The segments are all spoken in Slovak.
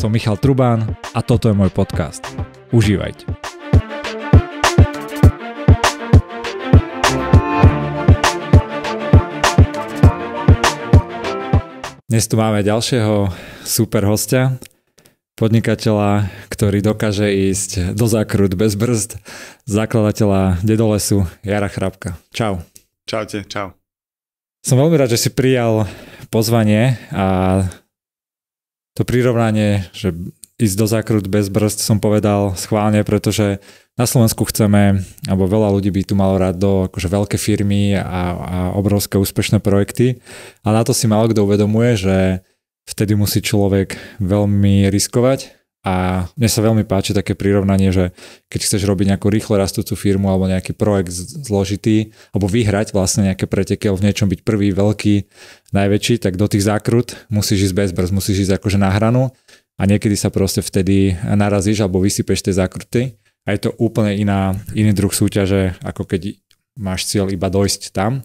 Som Michal Trubán a toto je môj podcast. Užívajte. Dnes tu máme ďalšieho super hostia, podnikateľa, ktorý dokáže ísť do zákrut bez brzd, zakladateľa Dedolesu Jara Chrapka. Čau. Čaute, čau. Som veľmi rád, že si prijal pozvanie a to prirovnanie, že ísť do zákrut bez brzd som povedal schválne, pretože na Slovensku chceme, alebo veľa ľudí by tu malo rád do akože veľké firmy a, a obrovské úspešné projekty, ale na to si málo kto uvedomuje, že vtedy musí človek veľmi riskovať, a mne sa veľmi páči také prirovnanie, že keď chceš robiť nejakú rýchlo rastúcu firmu alebo nejaký projekt zložitý, alebo vyhrať vlastne nejaké preteky, alebo v niečom byť prvý, veľký, najväčší, tak do tých zákrut musíš ísť bez brz, musíš ísť akože na hranu a niekedy sa proste vtedy narazíš alebo vysypeš tie zákruty a je to úplne iná, iný druh súťaže, ako keď máš cieľ iba dojsť tam.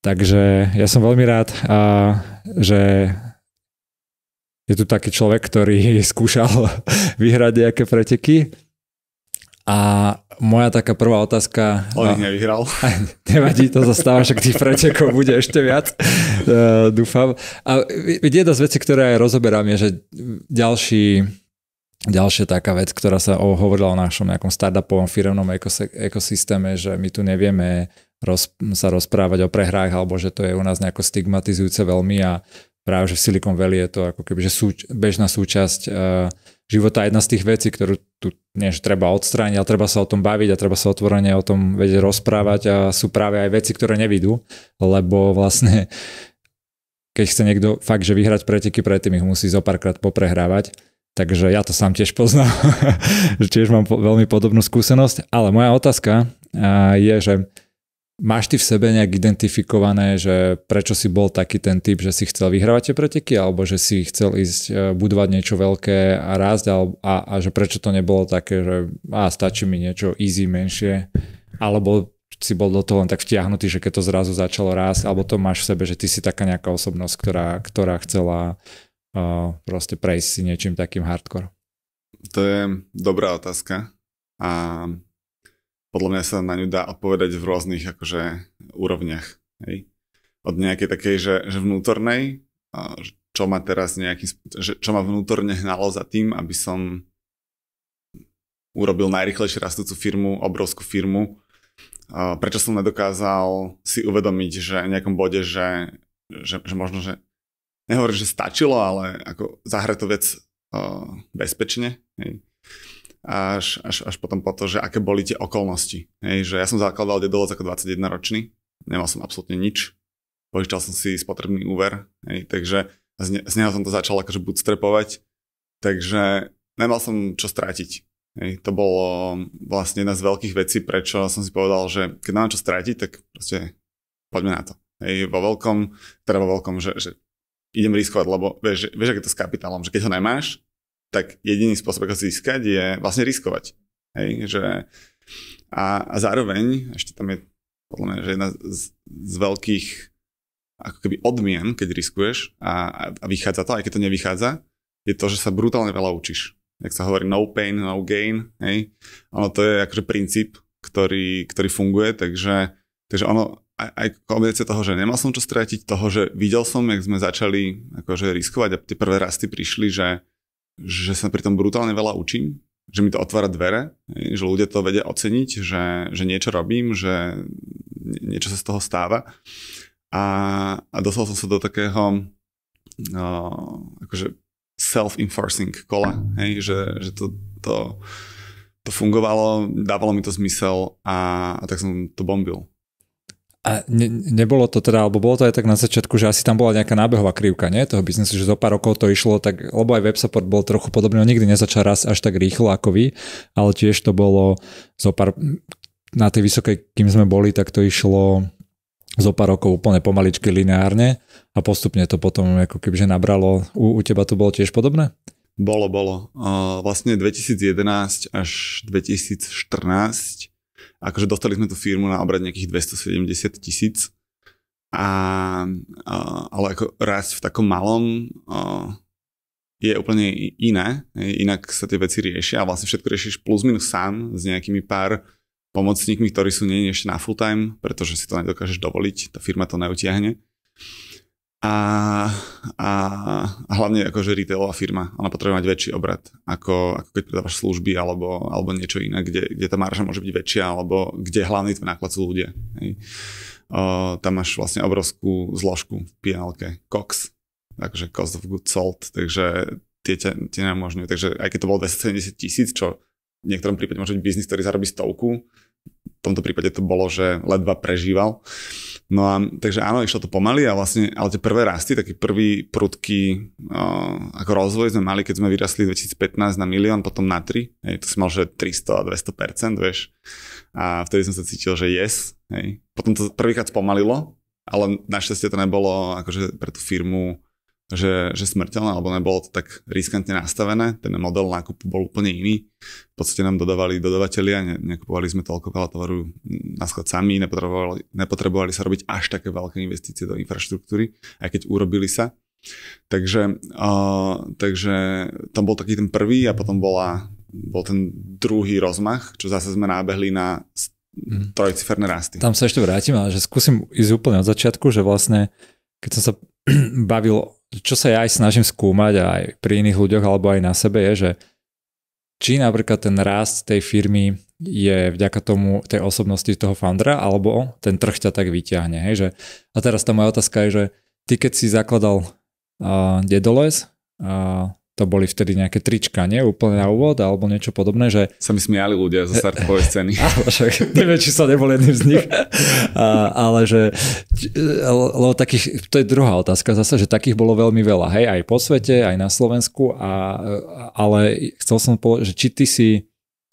Takže ja som veľmi rád, že je tu taký človek, ktorý skúšal vyhrať nejaké preteky a moja taká prvá otázka... On ich no. nevyhral. Nevadí, to zostáva, však tých pretekov bude ešte viac, e, dúfam. A jedna z vecí, ktoré aj rozoberám, je, že ďalší, ďalšia taká vec, ktorá sa hovorila o našom nejakom startupovom firemnom ekosystéme, že my tu nevieme roz, sa rozprávať o prehrách, alebo že to je u nás nejako stigmatizujúce veľmi a práve že v Silicon Valley je to ako keby že súč- bežná súčasť uh, života. Jedna z tých vecí, ktorú tu nie, treba odstrániť, ale treba sa o tom baviť a treba sa otvorene o tom vedieť rozprávať a sú práve aj veci, ktoré nevidú, lebo vlastne keď chce niekto fakt, že vyhrať preteky, predtým ich musí zo párkrát poprehrávať. Takže ja to sám tiež poznám, tiež mám po- veľmi podobnú skúsenosť, ale moja otázka uh, je, že Máš ty v sebe nejak identifikované, že prečo si bol taký ten typ, že si chcel vyhrávať tie preteky, alebo že si chcel ísť e, budovať niečo veľké a rásť, a, a, a že prečo to nebolo také, že a stačí mi niečo easy, menšie, alebo si bol do toho len tak vtiahnutý, že keď to zrazu začalo rásť, alebo to máš v sebe, že ty si taká nejaká osobnosť, ktorá, ktorá chcela uh, proste prejsť si niečím takým hardcore. To je dobrá otázka. A podľa mňa sa na ňu dá odpovedať v rôznych akože úrovniach. Hej? Od nejakej takej, že, že vnútornej, čo ma teraz nejaký, že, čo ma vnútorne hnalo za tým, aby som urobil najrychlejšie rastúcu firmu, obrovskú firmu. Prečo som nedokázal si uvedomiť, že v nejakom bode, že, že, že možno, že nehovorím, že stačilo, ale ako zahrať to vec bezpečne. Hej až, až, až potom po to, že aké boli tie okolnosti. Hej, že ja som zakladal Dedoloc ako 21 ročný, nemal som absolútne nič, požičal som si spotrebný úver, hej, takže z, ne, z neho som to začal akože bootstrapovať, takže nemal som čo strátiť. Hej, to bolo vlastne jedna z veľkých vecí, prečo som si povedal, že keď nám čo strátiť, tak proste poďme na to. Hej, vo veľkom, teda vo veľkom, že, že idem riskovať, lebo vieš, vieš, aké to s kapitálom, že keď ho nemáš, tak jediný spôsob, ako získať, je vlastne riskovať. Hej, že a, a zároveň, ešte tam je podľa mňa, že jedna z, z veľkých ako keby odmien, keď riskuješ a, a, a vychádza to, aj keď to nevychádza, je to, že sa brutálne veľa učíš. Jak sa hovorí no pain, no gain, hej. Ono to je akože princíp, ktorý, ktorý funguje, takže, takže ono, aj, kombinácia toho, že nemal som čo stratiť, toho, že videl som, jak sme začali akože riskovať a tie prvé rasty prišli, že, že sa pri tom brutálne veľa učím, že mi to otvára dvere, že ľudia to vedia oceniť, že, že niečo robím, že niečo sa z toho stáva. A, a dostal som sa do takého no, akože self-enforcing kola, hej, že, že to, to, to fungovalo, dávalo mi to zmysel a, a tak som to bombil. A ne, nebolo to teda, alebo bolo to aj tak na začiatku, že asi tam bola nejaká nábehová krivka, nie? Toho biznesu, že zo pár rokov to išlo, tak, lebo aj support bol trochu podobný, on nikdy nezačal raz až tak rýchlo ako vy, ale tiež to bolo zo pár, na tej vysokej, kým sme boli, tak to išlo zo pár rokov úplne pomaličky lineárne a postupne to potom ako kebyže nabralo. U, u teba to bolo tiež podobné? Bolo, bolo. Uh, vlastne 2011 až 2014 akože dostali sme tú firmu na obrad nejakých 270 tisíc, a, a, ale ako raz v takom malom a, je úplne iné, inak sa tie veci riešia a vlastne všetko riešiš plus minus sám s nejakými pár pomocníkmi, ktorí sú nie ešte na full time, pretože si to nedokážeš dovoliť, tá firma to neutiahne a, a, a hlavne akože retailová firma, ona potrebuje mať väčší obrad, ako, ako keď predávaš služby alebo, alebo niečo iné, kde, kde tá marža môže byť väčšia, alebo kde hlavný tvoj náklad sú ľudia. Hej. O, tam máš vlastne obrovskú zložku v pnl COX, akože Cost of Goods Sold, takže tie ťa, tie neumožňujú. Takže aj keď to bolo 270 tisíc, čo v niektorom prípade môže byť biznis, ktorý zarobí stovku, v tomto prípade to bolo, že ledva prežíval, uh, No a takže áno, išlo to pomaly a vlastne, ale tie prvé rasty, taký prvý prudký uh, ako rozvoj sme mali, keď sme vyrastli 2015 na milión, potom na 3, hej, to si mal, že 300 a 200%, vieš. A vtedy som sa cítil, že yes, hej. Potom to prvýkrát spomalilo, ale našťastie to nebolo akože pre tú firmu že, že smrteľná, alebo nebolo to tak riskantne nastavené, ten model nákupu bol úplne iný. V podstate nám dodávali dodavatelia, ne, nekupovali sme toľko veľa tovaru na sklad sami, nepotrebovali, nepotrebovali sa robiť až také veľké investície do infraštruktúry, aj keď urobili sa. Takže, uh, takže tam bol taký ten prvý a potom bola, bol ten druhý rozmach, čo zase sme nábehli na mhm. trojciferné rasty. Tam sa ešte vrátim, ale že skúsim ísť úplne od začiatku, že vlastne keď som sa bavil čo sa ja aj snažím skúmať aj pri iných ľuďoch alebo aj na sebe je, že či napríklad ten rast tej firmy je vďaka tomu, tej osobnosti toho foundera, alebo ten trh ťa tak vyťahne. Hej, že, a teraz tá moja otázka je, že ty keď si zakladal uh, Dedoles, uh, to boli vtedy nejaké trička, nie? Úplne na úvod alebo niečo podobné, že... Sa mi smiali ľudia zo startupovej scény. však, neviem, či sa nebol jedným z nich. A, ale že... Lebo takých, to je druhá otázka zase, že takých bolo veľmi veľa, hej, aj po svete, aj na Slovensku, a, ale chcel som povedať, že či ty si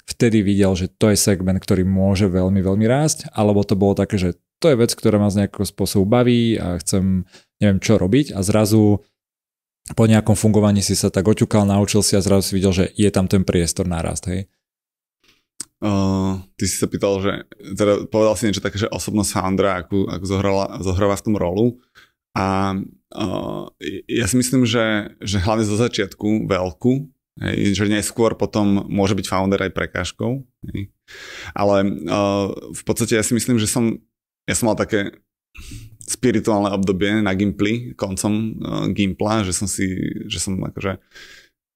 vtedy videl, že to je segment, ktorý môže veľmi, veľmi rásť, alebo to bolo také, že to je vec, ktorá ma z nejakého spôsobu baví a chcem, neviem čo robiť a zrazu po nejakom fungovaní si sa tak oťukal, naučil si a zrazu si videl, že je tam ten priestor narast, hej? Uh, ty si sa pýtal, že teda povedal si niečo také, že osobnosť Sandra, ako, ako zohrala, zohráva v tom rolu. A uh, ja si myslím, že, že hlavne zo začiatku veľkú, hej, že neskôr potom môže byť founder aj prekážkou. Hej. Ale uh, v podstate ja si myslím, že som, ja som mal také spirituálne obdobie na Gimply, koncom uh, Gimpla, že som si, že som akože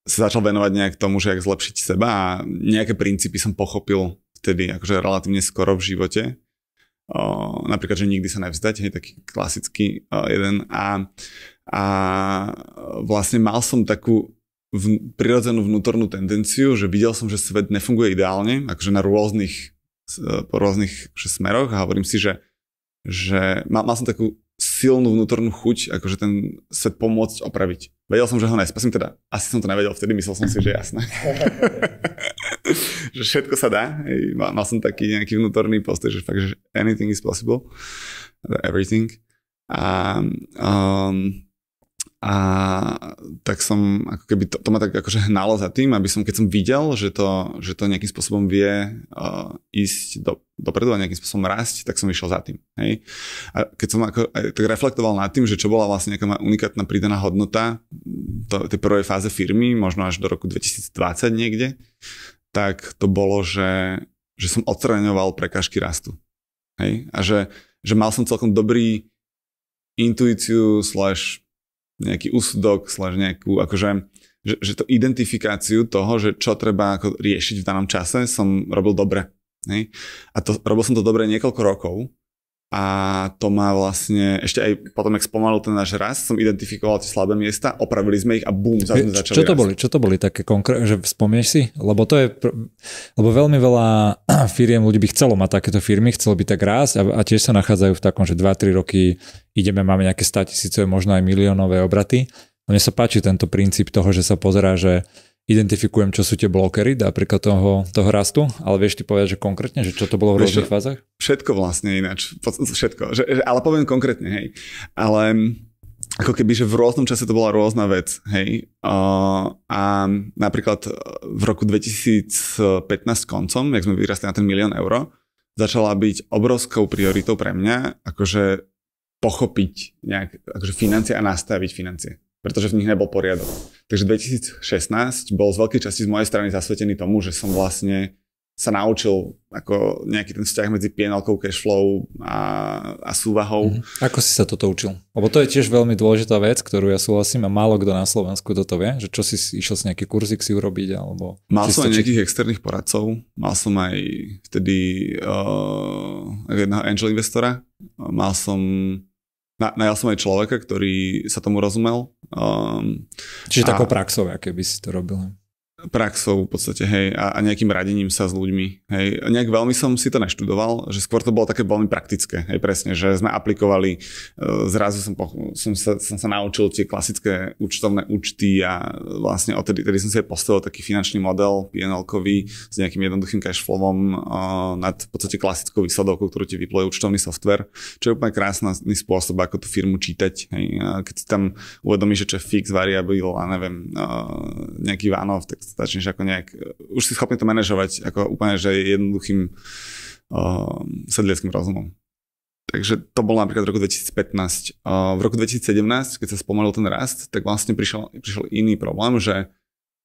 sa začal venovať nejak tomu, že jak zlepšiť seba a nejaké princípy som pochopil vtedy akože relatívne skoro v živote. Uh, napríklad, že nikdy sa nevzdať, hej, taký klasický uh, jeden. A, a vlastne mal som takú v, prirodzenú vnútornú tendenciu, že videl som, že svet nefunguje ideálne, akože na rôznych, po rôznych akože smeroch a hovorím si, že že mal, mal som takú silnú vnútornú chuť, akože ten svet pomôcť opraviť. Vedel som, že ho nespasím, teda asi som to nevedel vtedy, myslel som si, že jasné. že všetko sa dá. Mal, mal som taký nejaký vnútorný postoj, že fakt, že anything is possible. Everything. A um, a tak som, ako keby to, to ma tak akože hnalo za tým, aby som, keď som videl, že to, že to nejakým spôsobom vie uh, ísť do, dopredu a nejakým spôsobom rásť, tak som išiel za tým. Hej? A keď som ako, aj tak reflektoval nad tým, že čo bola vlastne nejaká unikátna pridaná hodnota to, tej prvej fáze firmy, možno až do roku 2020 niekde, tak to bolo, že, že som odstraňoval prekážky rastu. Hej? A že, že mal som celkom dobrý intuíciu slash nejaký úsudok, slaž nejakú, akože, že, že to identifikáciu toho, že čo treba ako riešiť v danom čase, som robil dobre. Hej? A to, robil som to dobre niekoľko rokov a to má vlastne, ešte aj potom, ak spomalil ten náš rast, som identifikoval tie slabé miesta, opravili sme ich a bum, zase sme začali Čo to rast. boli? Čo to boli také konkrétne, že spomieš si? Lebo to je, lebo veľmi veľa firiem ľudí by chcelo mať takéto firmy, chcelo by tak rásť a, a tiež sa nachádzajú v takom, že 2-3 roky ideme, máme nejaké 100 tisícové, možno aj miliónové obraty. No mne sa páči tento princíp toho, že sa pozerá, že identifikujem, čo sú tie blokery, napríklad toho, toho rastu, ale vieš ty povedať, že konkrétne, že čo to bolo v rôznych fázach? Všetko vlastne ináč, všetko, že, ale poviem konkrétne, hej. Ale mm, ako keby, že v rôznom čase to bola rôzna vec, hej. Uh, a napríklad e, v roku 2015 koncom, jak sme vyrastli na ten milión Euro, začala byť obrovskou prioritou pre mňa, akože pochopiť nejak, akože financie a nastaviť financie pretože v nich nebol poriadok. Takže 2016 bol z veľkej časti z mojej strany zasvetený tomu, že som vlastne sa naučil ako nejaký ten vzťah medzi pienalkou, cashflow a, a súvahou. Mm-hmm. Ako si sa toto učil? Lebo to je tiež veľmi dôležitá vec, ktorú ja súhlasím a málo kto na Slovensku toto vie, že čo si išiel s nejaký kurzík si urobiť alebo... Mal som aj nejakých externých poradcov, mal som aj vtedy uh, jedného angel investora, mal som, na, najal som aj človeka, ktorý sa tomu rozumel, Um, Čiže a... takou praxou, aké by si to robila praxou v podstate, hej, a, a nejakým radením sa s ľuďmi. Hej. Nejak veľmi som si to neštudoval, že skôr to bolo také veľmi praktické, hej, presne, že sme aplikovali, e, zrazu som, po, som, sa, som sa naučil tie klasické účtovné účty a vlastne odtedy tedy som si aj postavil taký finančný model pnl s nejakým jednoduchým cashflowom e, nad v podstate klasickou výsledovkou, ktorú ti vyploje účtovný software, čo je úplne krásny spôsob, ako tú firmu čítať. Hej. Keď si tam uvedomíš, že čo je fix, variabil a neviem, e, nejaký Vánof, tak začneš ako nejak, e, už si schopný to manažovať ako úplne, že jednoduchým uh, sedliackým rozumom. Takže to bolo napríklad v roku 2015. Uh, e, v roku 2017, keď sa spomenul ten rast, tak vlastne prišiel, prišiel iný problém, že,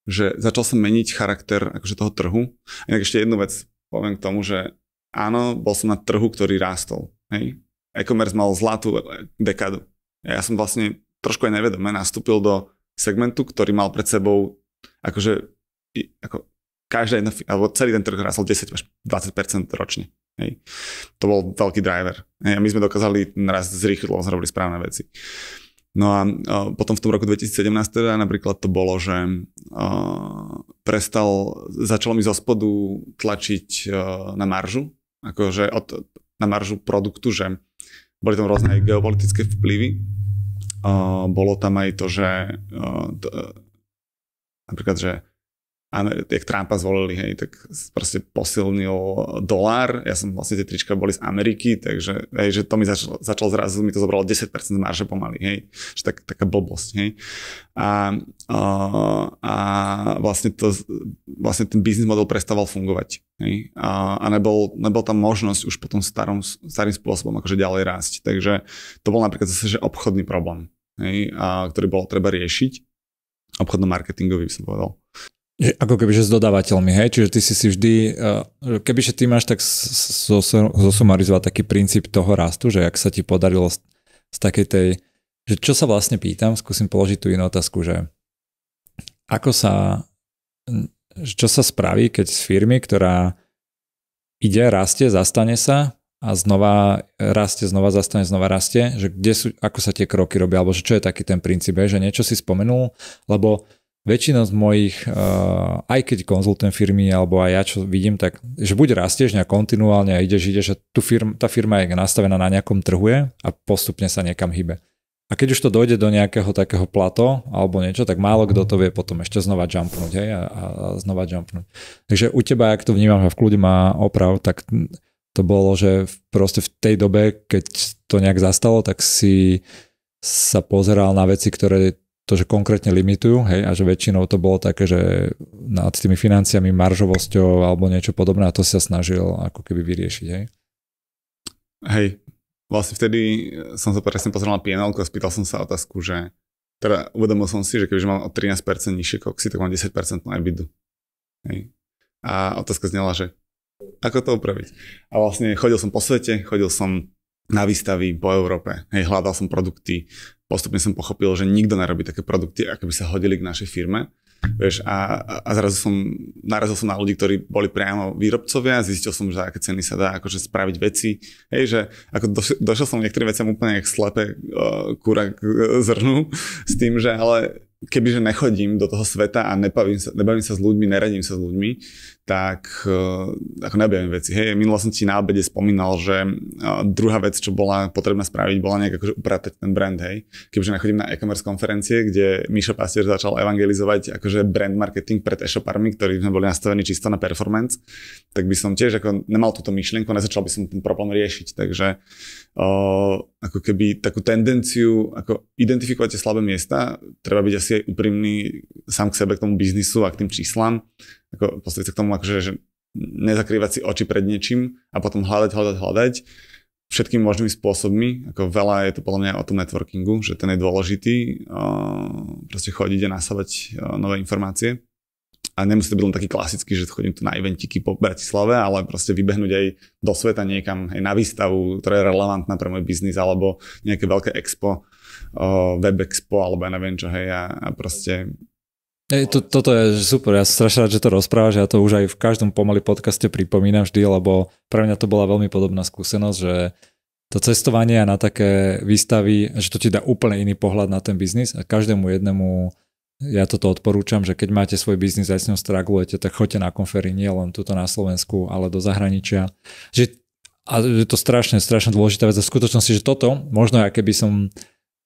že začal sa meniť charakter akože toho trhu. Inak ešte jednu vec poviem k tomu, že áno, bol som na trhu, ktorý rástol. Hej? E-commerce mal zlatú dekadu. Ja som vlastne trošku aj nevedome nastúpil do segmentu, ktorý mal pred sebou akože ako každá jedna, alebo celý ten trh rásol 10 až 20 ročne. Hej. To bol veľký driver. Hej. A my sme dokázali raz zrýchliť, lebo sme robili správne veci. No a uh, potom v tom roku 2017 teda napríklad to bolo, že uh, prestal, začalo mi zo spodu tlačiť uh, na maržu, akože od, na maržu produktu, že boli tam rôzne aj geopolitické vplyvy. Uh, bolo tam aj to, že uh, to, uh, napríklad, že jak Trumpa zvolili, hej, tak proste posilnil dolár. Ja som vlastne tie trička boli z Ameriky, takže hej, že to mi začalo, začalo zrazu, mi to zobralo 10% marže pomaly, hej, že tak, taká blbosť, hej. A, a, a vlastne, to, vlastne ten biznis model prestával fungovať, hej. A, a nebol, nebol tam možnosť už potom starom, starým spôsobom akože ďalej rásť. Takže to bol napríklad zase, že obchodný problém, hej, a, ktorý bolo treba riešiť obchodno-marketingový, by som povedal. Ako keby, že s dodávateľmi, hej? Čiže ty si si vždy, keby, eh, že ty máš tak zosumarizovať taký princíp toho rastu, že ak sa ti podarilo z, z takej tej, že čo sa vlastne pýtam, skúsim položiť tú inú otázku, že ako sa, čo sa spraví, keď z firmy, ktorá ide, rastie, zastane sa a znova rastie, znova zastane, znova rastie, že kde sú, ako sa tie kroky robia, alebo že čo je taký ten princíp, hej? že niečo si spomenul, lebo väčšina z mojich, uh, aj keď konzultujem firmy, alebo aj ja, čo vidím, tak, že buď rastieš nejak kontinuálne a ideš, ideš, že tu firma, tá firma je nastavená na nejakom trhu je a postupne sa niekam hybe. A keď už to dojde do nejakého takého plato alebo niečo, tak málo kto to vie potom ešte znova jumpnúť hej, a, a znova jumpnúť. Takže u teba, ak to vnímam, že v kľude má oprav, tak to bolo, že proste v tej dobe, keď to nejak zastalo, tak si sa pozeral na veci, ktoré to, že konkrétne limitujú, hej, a že väčšinou to bolo také, že nad tými financiami, maržovosťou alebo niečo podobné a to sa snažil ako keby vyriešiť, hej. Hej, vlastne vtedy som sa presne pozrel na pnl a spýtal som sa otázku, že teda uvedomil som si, že keďže mám o 13% nižšie koksy, tak mám 10% na EBITDA. Hej. A otázka znela, že ako to upraviť? A vlastne chodil som po svete, chodil som na výstavy po Európe, hej, hľadal som produkty, postupne som pochopil, že nikto nerobí také produkty, ako by sa hodili k našej firme. Vieš, a, a zrazu som, narazil som na ľudí, ktorí boli priamo výrobcovia, zistil som, že aké ceny sa dá akože spraviť veci. Hej, že ako došiel, došiel som niektorým veciam úplne jak slepé uh, kúra k e, zrnu s tým, že ale kebyže nechodím do toho sveta a nebavím sa, nebavím sa s ľuďmi, neradím sa s ľuďmi, tak e, ako neobjavím veci. Hej, minula som ti na obede spomínal, že e, druhá vec, čo bola potrebná spraviť, bola nejak akože upratať ten brand, hej. Keďže nachodím na e-commerce konferencie, kde Mišo Pastier začal evangelizovať akože brand marketing pred e-shoparmi, ktorí sme boli nastavení čisto na performance, tak by som tiež ako nemal túto myšlienku, nezačal by som ten problém riešiť. Takže e, ako keby takú tendenciu, ako identifikovate slabé miesta, treba byť asi aj úprimný sám k sebe, k tomu biznisu a k tým číslam ako postaviť sa k tomu, akože, že nezakrývať si oči pred niečím a potom hľadať, hľadať, hľadať všetkými možnými spôsobmi. Ako veľa je to podľa mňa o tom networkingu, že ten je dôležitý. Proste chodiť a nasávať nové informácie. A nemusí to byť len taký klasický, že chodím tu na eventiky po Bratislave, ale proste vybehnúť aj do sveta niekam, aj na výstavu, ktorá je relevantná pre môj biznis, alebo nejaké veľké expo, web expo, alebo ja neviem čo, hej, a, a proste Ej, to, toto je super, ja som strašne rád, že to rozprávaš, ja to už aj v každom pomaly podcaste pripomínam vždy, lebo pre mňa to bola veľmi podobná skúsenosť, že to cestovanie na také výstavy, že to ti dá úplne iný pohľad na ten biznis a každému jednému ja toto odporúčam, že keď máte svoj biznis a s ňou stragujete, tak choďte na konfery nie len tuto na Slovensku, ale do zahraničia. Že, a je to strašne, strašne dôležitá vec a v skutočnosti, že toto, možno ja keby som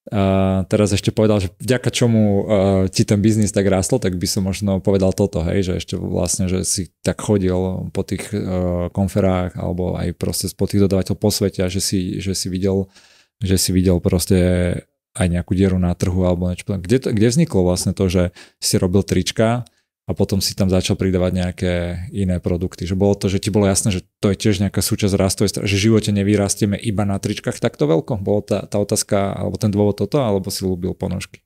a teraz ešte povedal, že vďaka čomu uh, ti ten biznis tak rástol, tak by som možno povedal toto, hej, že ešte vlastne, že si tak chodil po tých uh, konferách alebo aj proste po tých dodávateľov po svete a že si, že si videl, že si videl proste aj nejakú dieru na trhu alebo niečo. Kde, to, kde vzniklo vlastne to, že si robil trička a potom si tam začal pridávať nejaké iné produkty. Že bolo to, že ti bolo jasné, že to je tiež nejaká súčasť rastu, že v živote nevyrastieme iba na tričkách takto veľko? Bolo tá, tá otázka, alebo ten dôvod toto, alebo si ľúbil ponožky?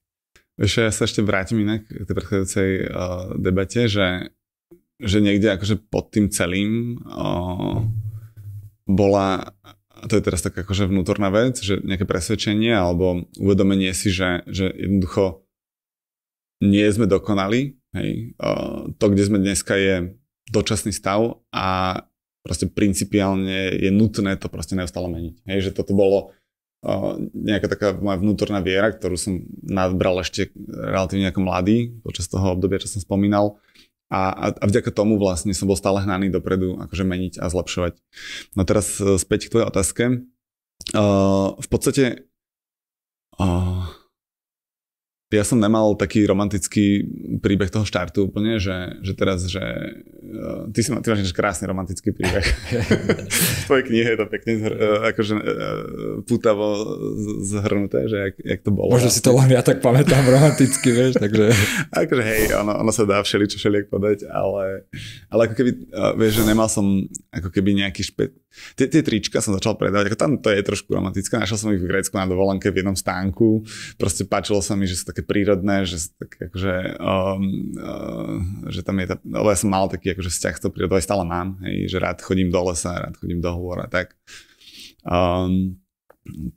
Ešte, ja sa ešte vrátim inak k tej predchádzajúcej uh, debate, že, že niekde akože pod tým celým uh, bola, to je teraz taká akože vnútorná vec, že nejaké presvedčenie alebo uvedomenie si, že, že jednoducho nie sme dokonali Hej. To, kde sme dneska, je dočasný stav a proste principiálne je nutné to proste neustále meniť. Hej, že toto bolo uh, nejaká taká moja vnútorná viera, ktorú som nadbral ešte relatívne ako mladý počas toho obdobia, čo som spomínal. A, a, a vďaka tomu vlastne som bol stále hnaný dopredu, akože meniť a zlepšovať. No teraz e, späť k tvojej otázke. Uh, v podstate uh, ja som nemal taký romantický príbeh toho štartu úplne, že, že teraz, že Eh, ty, si, ty máš krásny romantický príbeh. v tvojej knihe je to pekne zhr, eh, akože, eh, putavo zhrnuté, že jak, jak to bolo. Možno si to len ja tak pamätám romanticky, vieš, takže... akože hej, ono, ono sa dá všeličo všeliek podať, ale, ale ako keby, vieš, že nemal som ako keby nejaký špe... Tie, tie trička som začal predávať, ako tam to je trošku romantické, našiel som ich v Grécku na dovolenke v jednom stánku, proste páčilo sa mi, že sú také prírodné, že sú také akože, um, uh, že tam je tá, ale ja som mal taký akože akože vzťah s tou prírodou aj stále mám, hej, že rád chodím do lesa, rád chodím do hôr a tak. Um,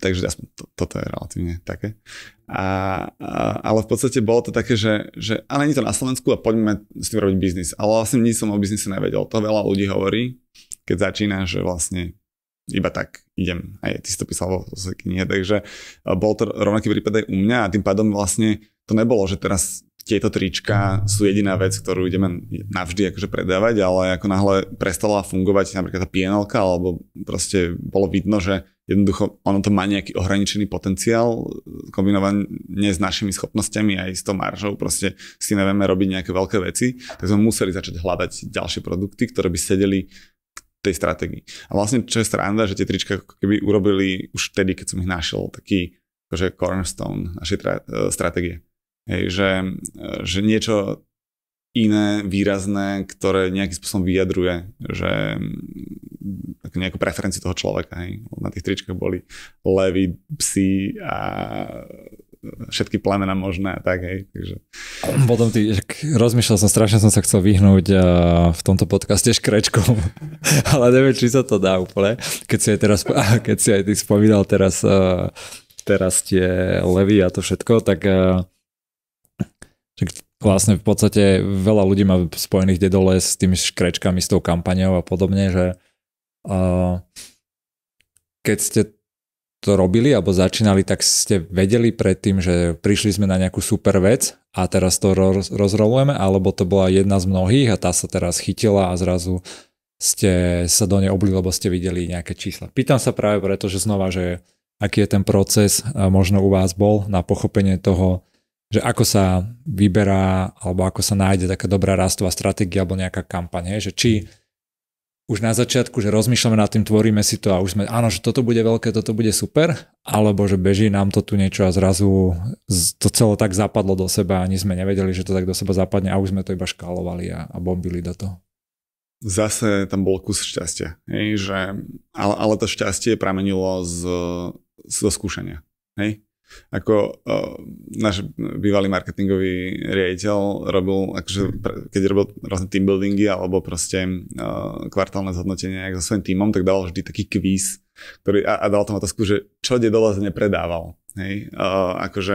takže aspoň to, toto je relatívne také. A, a, ale v podstate bolo to také, že, že ale nie to na Slovensku a poďme s tým robiť biznis. Ale vlastne nič som o biznise nevedel. To veľa ľudí hovorí, keď začína, že vlastne iba tak idem. Aj ty si to písal vo knihe, takže e, bol to rovnaký prípad aj u mňa a tým pádom vlastne to nebolo, že teraz tieto trička sú jediná vec, ktorú ideme navždy akože predávať, ale ako náhle prestala fungovať napríklad tá PNL, alebo proste bolo vidno, že jednoducho ono to má nejaký ohraničený potenciál kombinovanie s našimi schopnosťami aj s tou maržou, proste si nevieme robiť nejaké veľké veci, tak sme museli začať hľadať ďalšie produkty, ktoré by sedeli tej stratégii. A vlastne čo je sranda, že tie trička keby urobili už vtedy, keď som ich našiel, taký akože cornerstone našej tra- e, stratégie. Hej, že, že niečo iné, výrazné, ktoré nejakým spôsobom vyjadruje, že mm, nejakú preferenciu toho človeka. Hej. Na tých tričkách boli levy, psy a všetky plemena možné a tak, hej. Takže. Potom ty, rozmýšľal som, strašne som sa chcel vyhnúť a v tomto podcaste škrečkom, ale neviem, či sa to dá úplne. Keď si aj teraz, keď si aj ty spomínal teraz, teraz tie levy a to všetko, tak uh, Vlastne v podstate veľa ľudí má spojených dedole s tými škrečkami, s tou kampaňou a podobne, že uh, keď ste to robili alebo začínali, tak ste vedeli predtým, že prišli sme na nejakú super vec a teraz to roz- rozrolujeme, alebo to bola jedna z mnohých a tá sa teraz chytila a zrazu ste sa do nej obli, lebo ste videli nejaké čísla. Pýtam sa práve preto, že znova, že aký je ten proces, možno u vás bol na pochopenie toho, že ako sa vyberá alebo ako sa nájde taká dobrá rastová stratégia alebo nejaká kampaň, hej, že či už na začiatku, že rozmýšľame nad tým, tvoríme si to a už sme, áno, že toto bude veľké, toto bude super, alebo že beží nám to tu niečo a zrazu to celé tak zapadlo do seba a ani sme nevedeli, že to tak do seba zapadne a už sme to iba škálovali a, a bombili do toho. Zase tam bol kus šťastia, hej, že, ale, ale to šťastie pramenilo z, zo skúšania. Hej? ako uh, náš bývalý marketingový riaditeľ robil, akože, keď robil rôzne vlastne team buildingy alebo proste uh, kvartálne zhodnotenie so svojím týmom, tak dal vždy taký kvíz, ktorý, a, a dal tam otázku, že čo de dole nepredával. Hej? Uh, akože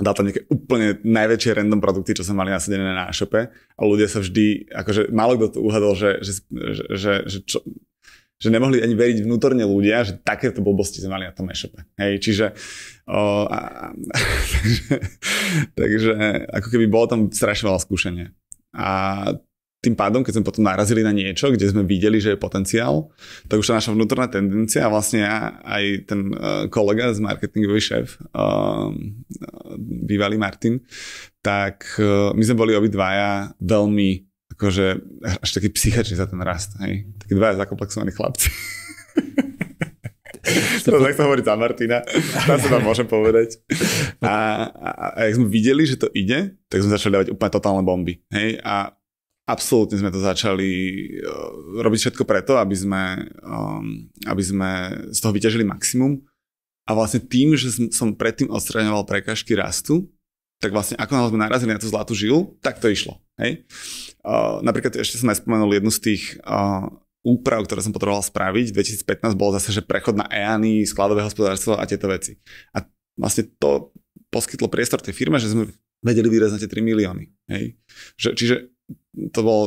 dal tam nejaké úplne najväčšie random produkty, čo sa mali nasadené na e-shope a ľudia sa vždy, akože málo kto to uhadol, že, že, že, že, že čo, že nemohli ani veriť vnútorne ľudia, že takéto blbosti sme mali na tom e-shope. Hej, čiže o, a, a, takže, takže ako keby bolo tam strašne veľa skúšania. A tým pádom, keď sme potom narazili na niečo, kde sme videli, že je potenciál, tak už tá naša vnútorná tendencia a vlastne ja, aj ten uh, kolega z marketingový šéf, uh, bývalý Martin, tak uh, my sme boli obidvaja veľmi akože až taký psychačný za ten rast, hej. Takí dva zakomplexovaní chlapci. to tak sa hovorí za Martina, tam sa tam môžem povedať. A, a, a jak sme videli, že to ide, tak sme začali dávať úplne totálne bomby. Hej? A absolútne sme to začali uh, robiť všetko preto, aby sme, um, aby sme z toho vyťažili maximum. A vlastne tým, že som, som predtým odstraňoval prekažky rastu, tak vlastne ako sme narazili na tú zlatú žilu, tak to išlo. Hej? Uh, napríklad ešte som aj spomenul jednu z tých uh, úprav, ktoré som potreboval spraviť. 2015 bol zase, že prechod na EANI, skladové hospodárstvo a tieto veci. A vlastne to poskytlo priestor tej firme, že sme vedeli výrezať tie 3 milióny. Hej? Že, čiže to bolo,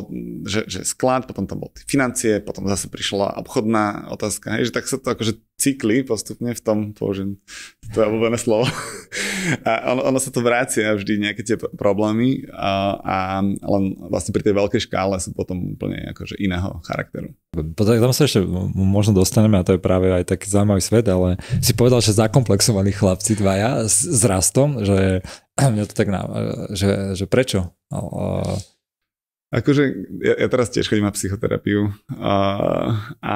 že, že sklad, potom tam boli financie, potom zase prišla obchodná otázka, hej, že tak sa to akože cykli postupne v tom, použijem to je obľúbené slovo. A ono, ono sa to vrácia vždy, nejaké tie problémy a, a len vlastne pri tej veľkej škále sú potom úplne akože iného charakteru. Tam sa ešte možno dostaneme a to je práve aj taký zaujímavý svet, ale si povedal, že zakomplexovaní chlapci dvaja s, s rastom, že mňa to tak že, že prečo? Akože ja, ja teraz tiež chodím na psychoterapiu a, a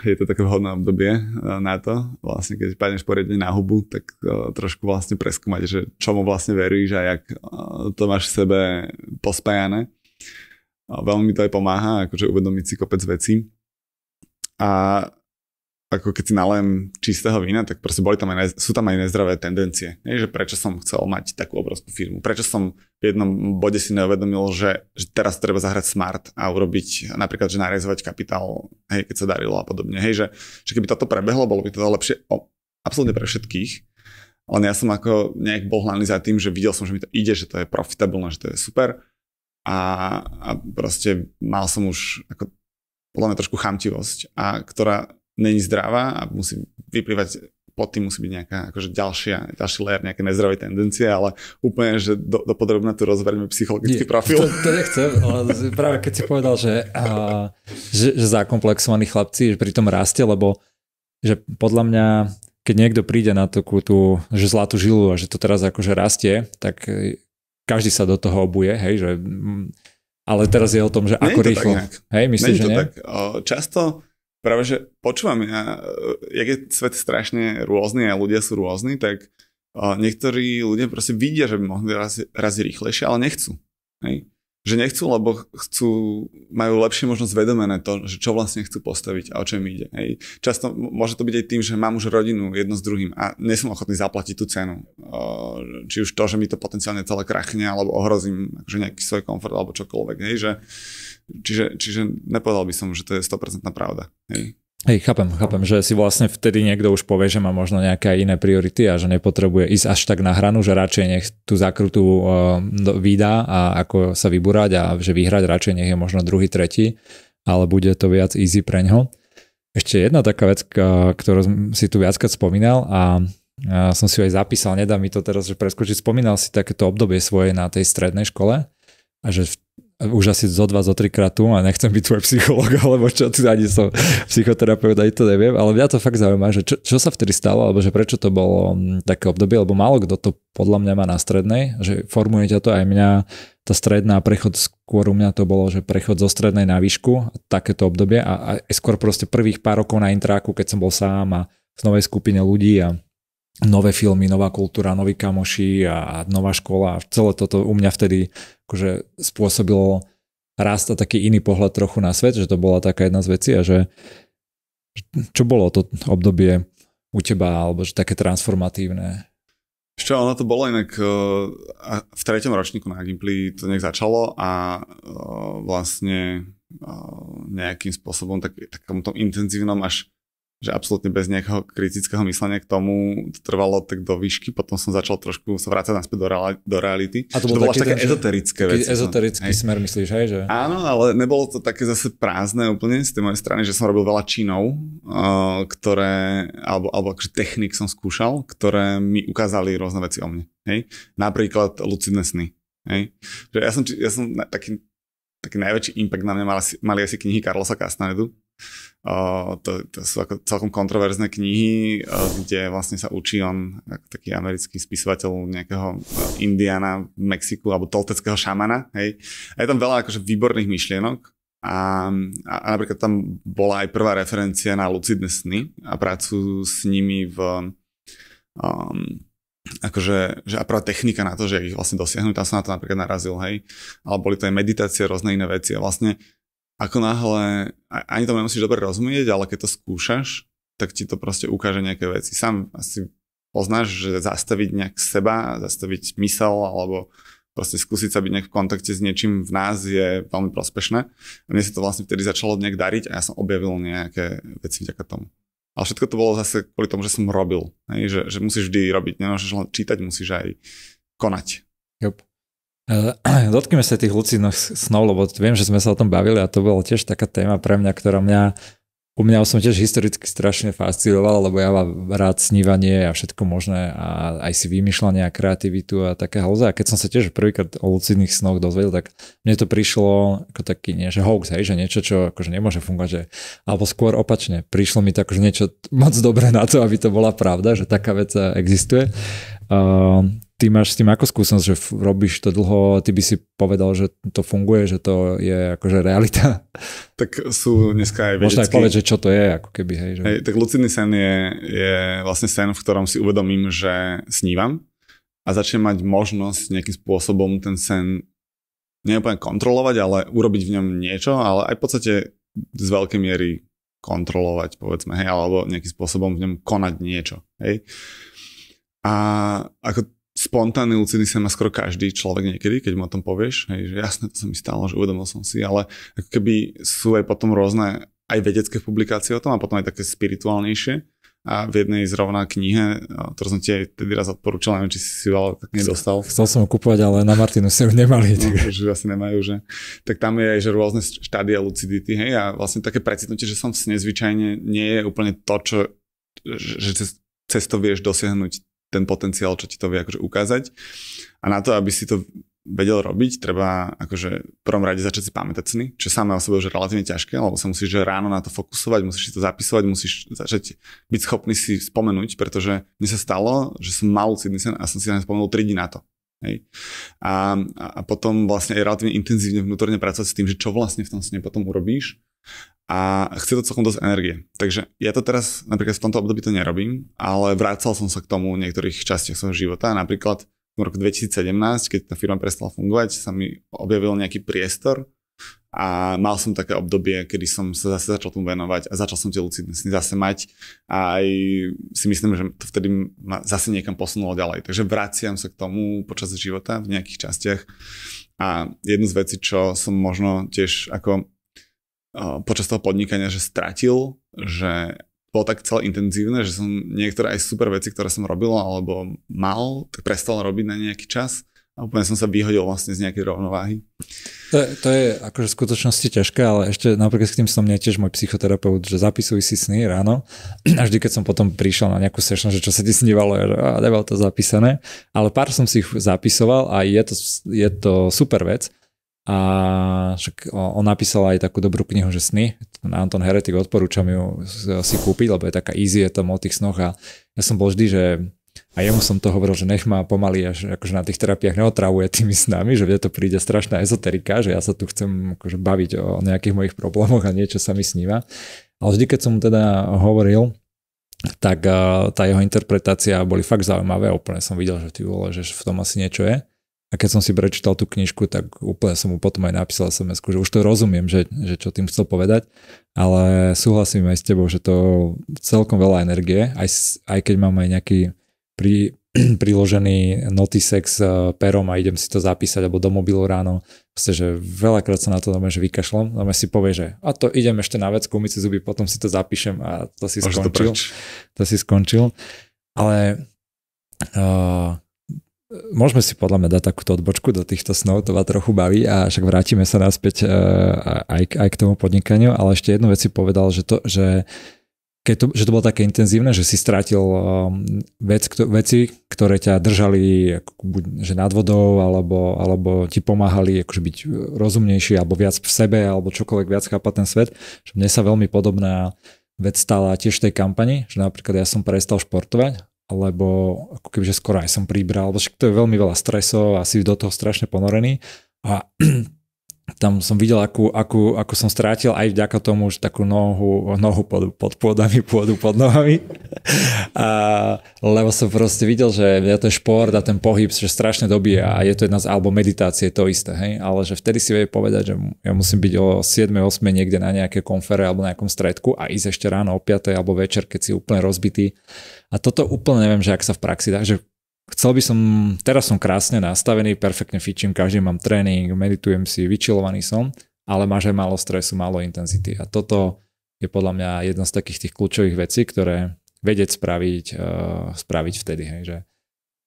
je to také vhodné obdobie e, na to. Vlastne keď padneš poriadne na hubu, tak uh, trošku vlastne preskúmať, že čomu vlastne veríš a jak uh, to máš v sebe pospájane. Uh, veľmi mi to aj pomáha, akože uvedomiť si kopec vecí. A ako keď si nalem čistého vína, tak proste boli tam aj, ne, sú tam aj nezdravé tendencie. Nie, že prečo som chcel mať takú obrovskú firmu, prečo som v jednom bode si neuvedomil, že, že teraz treba zahrať smart a urobiť napríklad, že narezovať kapitál, hej, keď sa darilo a podobne. Hej, že, že keby toto prebehlo, bolo by to lepšie o, absolútne pre všetkých. Ale ja som ako nejak bol hlavný za tým, že videl som, že mi to ide, že to je profitabilné, že to je super. A, a proste mal som už ako podľa mňa trošku chamtivosť, a ktorá není zdravá a musí vyplývať pod tým musí byť nejaká akože ďalšia, ďalší layer, nejaké nezdravé tendencie, ale úplne, že do, do podrobna tu rozveríme psychologický Nie, profil. To, to nechcem, ale práve keď si povedal, že, a, že, že zakomplexovaní chlapci že pri tom rastie, lebo že podľa mňa, keď niekto príde na takú tú, že zlatú žilu a že to teraz akože rastie, tak e, každý sa do toho obuje, hej, že ale teraz je o tom, že ako to rýchlo. Tak hej, myslíš, že to nie? tak. O, často Práve, že počúvam ja, e, jak je svet strašne rôzny a ľudia sú rôzni, tak e, niektorí ľudia proste vidia, že by mohli raz, raz rýchlejšie, ale nechcú. Hej? že nechcú, lebo chcú, majú lepšie možnosť vedomené to, že čo vlastne chcú postaviť a o čom ide. Hej. Často môže to byť aj tým, že mám už rodinu jedno s druhým a nie som ochotný zaplatiť tú cenu. Eh, či už to, že mi to potenciálne celé krachne, alebo ohrozím že nejaký svoj komfort alebo čokoľvek. Hej. Že, čiže, čiže nepovedal by som, že to je 100% pravda. Hej. Hej, chápem, chápem, že si vlastne vtedy niekto už povie, že má možno nejaké iné priority a že nepotrebuje ísť až tak na hranu, že radšej nech tú zakrutú uh, e, vydá a ako sa vybúrať a že vyhrať radšej nech je možno druhý, tretí, ale bude to viac easy pre ňo. Ešte jedna taká vec, ktorú si tu viackrát spomínal a som si ju aj zapísal, nedá mi to teraz, že preskočiť. Spomínal si takéto obdobie svoje na tej strednej škole a že v už asi zo dva, zo trikrát tu a nechcem byť tvoj psycholog, alebo čo tu ani som psychoterapeut, ani to neviem, ale mňa to fakt zaujíma, že čo, čo sa vtedy stalo, alebo že prečo to bolo mm, také obdobie, lebo málo kto to podľa mňa má na strednej, že formuje ťa to aj mňa, tá stredná prechod, skôr u mňa to bolo, že prechod zo strednej na výšku, takéto obdobie a, a skôr proste prvých pár rokov na intráku, keď som bol sám a v novej skupine ľudí a nové filmy, nová kultúra, noví kamoši a, a nová škola a celé toto u mňa vtedy akože spôsobilo rast a taký iný pohľad trochu na svet, že to bola taká jedna z vecí a že čo bolo to obdobie u teba alebo že také transformatívne? Ešte ono to bolo inak e, v treťom ročníku na Gimply to nech začalo a e, vlastne e, nejakým spôsobom tak, takom tom intenzívnom až že absolútne bez nejakého kritického myslenia k tomu to trvalo tak do výšky, potom som začal trošku sa vrácať naspäť do, reali- do reality. A to bolo také, také ezoterické veci. No, ezoterický som, smer hej. myslíš, hej? Že... Áno, ale nebolo to také zase prázdne úplne z tej mojej strany, že som robil veľa činov, ktoré, alebo, alebo akože technik som skúšal, ktoré mi ukázali rôzne veci o mne. Hej? Napríklad lucidné sny. Hej? Že ja som, ja som taký, taký najväčší impact na mňa mali, mali asi knihy Carlosa Castanedu, Uh, to, to sú ako celkom kontroverzné knihy, uh, kde vlastne sa učí on, taký americký spisovateľ nejakého e, Indiana v Mexiku alebo tolteckého šamana. Hej. A je tam veľa akože výborných myšlienok. A, a, a napríklad tam bola aj prvá referencia na lucidné sny a prácu s nimi v um, akože, že a prvá technika na to, že ich vlastne dosiahnuť, tam som na to napríklad narazil, hej, ale boli to aj meditácie, rôzne iné veci a vlastne ako náhle, ani to nemusíš dobre rozumieť, ale keď to skúšaš, tak ti to proste ukáže nejaké veci. Sám asi poznáš, že zastaviť nejak seba, zastaviť mysel alebo proste skúsiť sa byť nejak v kontakte s niečím v nás je veľmi prospešné. A mne sa to vlastne vtedy začalo nejak dariť a ja som objavil nejaké veci vďaka tomu. Ale všetko to bolo zase kvôli tomu, že som robil. Hej? Že, že musíš vždy robiť, nemôžeš len čítať, musíš aj konať. Yep. Eh, dotkneme sa tých lucidných snov, lebo viem, že sme sa o tom bavili a to bola tiež taká téma pre mňa, ktorá mňa u mňa som tiež historicky strašne fascinoval, lebo ja mám rád snívanie a všetko možné a aj si vymýšľanie a kreativitu a také halúze. A keď som sa tiež prvýkrát o lucidných snoch dozvedel, tak mne to prišlo ako taký, nie, že hoax, hej, že niečo, čo akože nemôže fungovať, že, alebo skôr opačne. Prišlo mi to akože niečo moc dobré na to, aby to bola pravda, že taká vec eh, existuje. Uh, ty máš s tým ako skúsenosť, že robíš to dlho, ty by si povedal, že to funguje, že to je akože realita? Tak sú dneska aj vedecky. Možno aj povedať, že čo to je, ako keby, hej. Že... hej tak lucidný sen je, je vlastne sen, v ktorom si uvedomím, že snívam a začnem mať možnosť nejakým spôsobom ten sen neúplne kontrolovať, ale urobiť v ňom niečo, ale aj v podstate z veľkej miery kontrolovať, povedzme, hej, alebo nejakým spôsobom v ňom konať niečo, hej. A ako Spontánny lucidný sa má skoro každý človek niekedy, keď mu o tom povieš. Hej, že jasné, to sa mi stalo, že uvedomil som si, ale ako keby sú aj potom rôzne aj vedecké publikácie o tom a potom aj také spirituálnejšie. A v jednej zrovna knihe, ktorú som ti aj tedy raz odporúčal, neviem, či si ju ale tak nedostal. Chcel som ju kupovať, ale na Martinu sa ju nemali. Tak... No, že asi nemajú, že. Tak tam je aj že rôzne štádia lucidity, hej, a vlastne také precitnutie, že som v sne zvyčajne nie je úplne to, čo, že cez, cez to vieš dosiahnuť ten potenciál, čo ti to vie akože ukázať. A na to, aby si to vedel robiť, treba akože v prvom rade začať si pamätať sny, čo samé o sebe už relatívne ťažké, lebo sa musíš ráno na to fokusovať, musíš si to zapisovať, musíš začať byť schopný si spomenúť, pretože mne sa stalo, že som mal lucidný sen a som si na spomenul 3 dní na to. Hej. A, a potom vlastne aj relatívne intenzívne vnútorne pracovať s tým, že čo vlastne v tom sne potom urobíš a chce to celkom dosť energie. Takže ja to teraz napríklad v tomto období to nerobím, ale vrácal som sa k tomu v niektorých častiach svojho života. Napríklad v roku 2017, keď tá firma prestala fungovať, sa mi objavil nejaký priestor a mal som také obdobie, kedy som sa zase začal tomu venovať a začal som tie lucidné sny zase mať a aj si myslím, že to vtedy ma zase niekam posunulo ďalej. Takže vraciam sa k tomu počas života v nejakých častiach a jednu z vecí, čo som možno tiež ako Eh, počas toho podnikania, že stratil, že bolo tak celé intenzívne, že som niektoré aj super veci, ktoré som robil alebo mal, tak prestal robiť na nejaký čas a úplne som sa vyhodil vlastne z nejakej rovnováhy. To, je, to je akože v skutočnosti ťažké, ale ešte napríklad s tým som mne tiež môj psychoterapeut, že zapisuj si sny ráno a vždy, keď som potom prišiel na nejakú session, že čo sa ti snívalo, ja, a nebolo to zapísané, ale pár som si ich zapisoval a je to, je to super vec, a však on napísal aj takú dobrú knihu, že sny. Anton Heretik, odporúčam ju si kúpiť, lebo je taká easy, je tam o tých snoch. A ja som bol vždy, že a jemu som to hovoril, že nech ma pomaly až akože na tých terapiách neotravuje tými snami, že mne to príde strašná ezoterika, že ja sa tu chcem akože baviť o nejakých mojich problémoch a niečo sa mi sníva. Ale vždy, keď som mu teda hovoril, tak eh, tá jeho interpretácia boli fakt zaujímavé. Úplne som videl, že ty vole, že v tom asi niečo je. A keď som si prečítal tú knižku, tak úplne som mu potom aj napísal sms že už to rozumiem, že, že čo tým chcel povedať, ale súhlasím aj s tebou, že to celkom veľa energie, aj, aj keď mám aj nejaký pri, priložený notisek s eh, perom a idem si to zapísať, alebo do mobilu ráno. Proste, že veľakrát sa na to dáme, že vykašlom, No si povie, že a to idem ešte na vec, kúmiť si zuby, potom si to zapíšem a to si skončil. To, to si skončil. Ale uh, Môžeme si podľa mňa dať takúto odbočku do týchto snov, to ma trochu baví a však vrátime sa naspäť e, aj, aj k tomu podnikaniu, ale ešte jednu vec si povedal, že to, že keď to, že to bolo také intenzívne, že si strátil e, vec, kto, veci, ktoré ťa držali buď, že nad vodou, alebo, alebo ti pomáhali akože byť rozumnejší, alebo viac v sebe, alebo čokoľvek viac chápať ten svet. Že mne sa veľmi podobná vec stala tiež v tej kampani, že napríklad ja som prestal športovať, lebo ako keby, že skoro aj som pribral, lebo však to je veľmi veľa stresov a si do toho strašne ponorený a tam som videl, akú, akú, akú som strátil aj vďaka tomu, že takú nohu, nohu pod, pod pôdami, pôdu pod nohami. A, lebo som proste videl, že ja ten šport a ten pohyb, že strašne dobíja a je to jedna z, alebo meditácie, to isté, hej? ale že vtedy si vie povedať, že ja musím byť o 7, 8 niekde na nejaké konfere alebo na nejakom stredku a ísť ešte ráno o 5 alebo večer, keď si úplne rozbitý a toto úplne neviem, že ak sa v praxi dá, že chcel by som, teraz som krásne nastavený, perfektne fičím, každý mám tréning, meditujem si, vyčilovaný som, ale máš aj málo stresu, málo intenzity. A toto je podľa mňa jedna z takých tých kľúčových vecí, ktoré vedieť spraviť, uh, spraviť vtedy. Hej, že,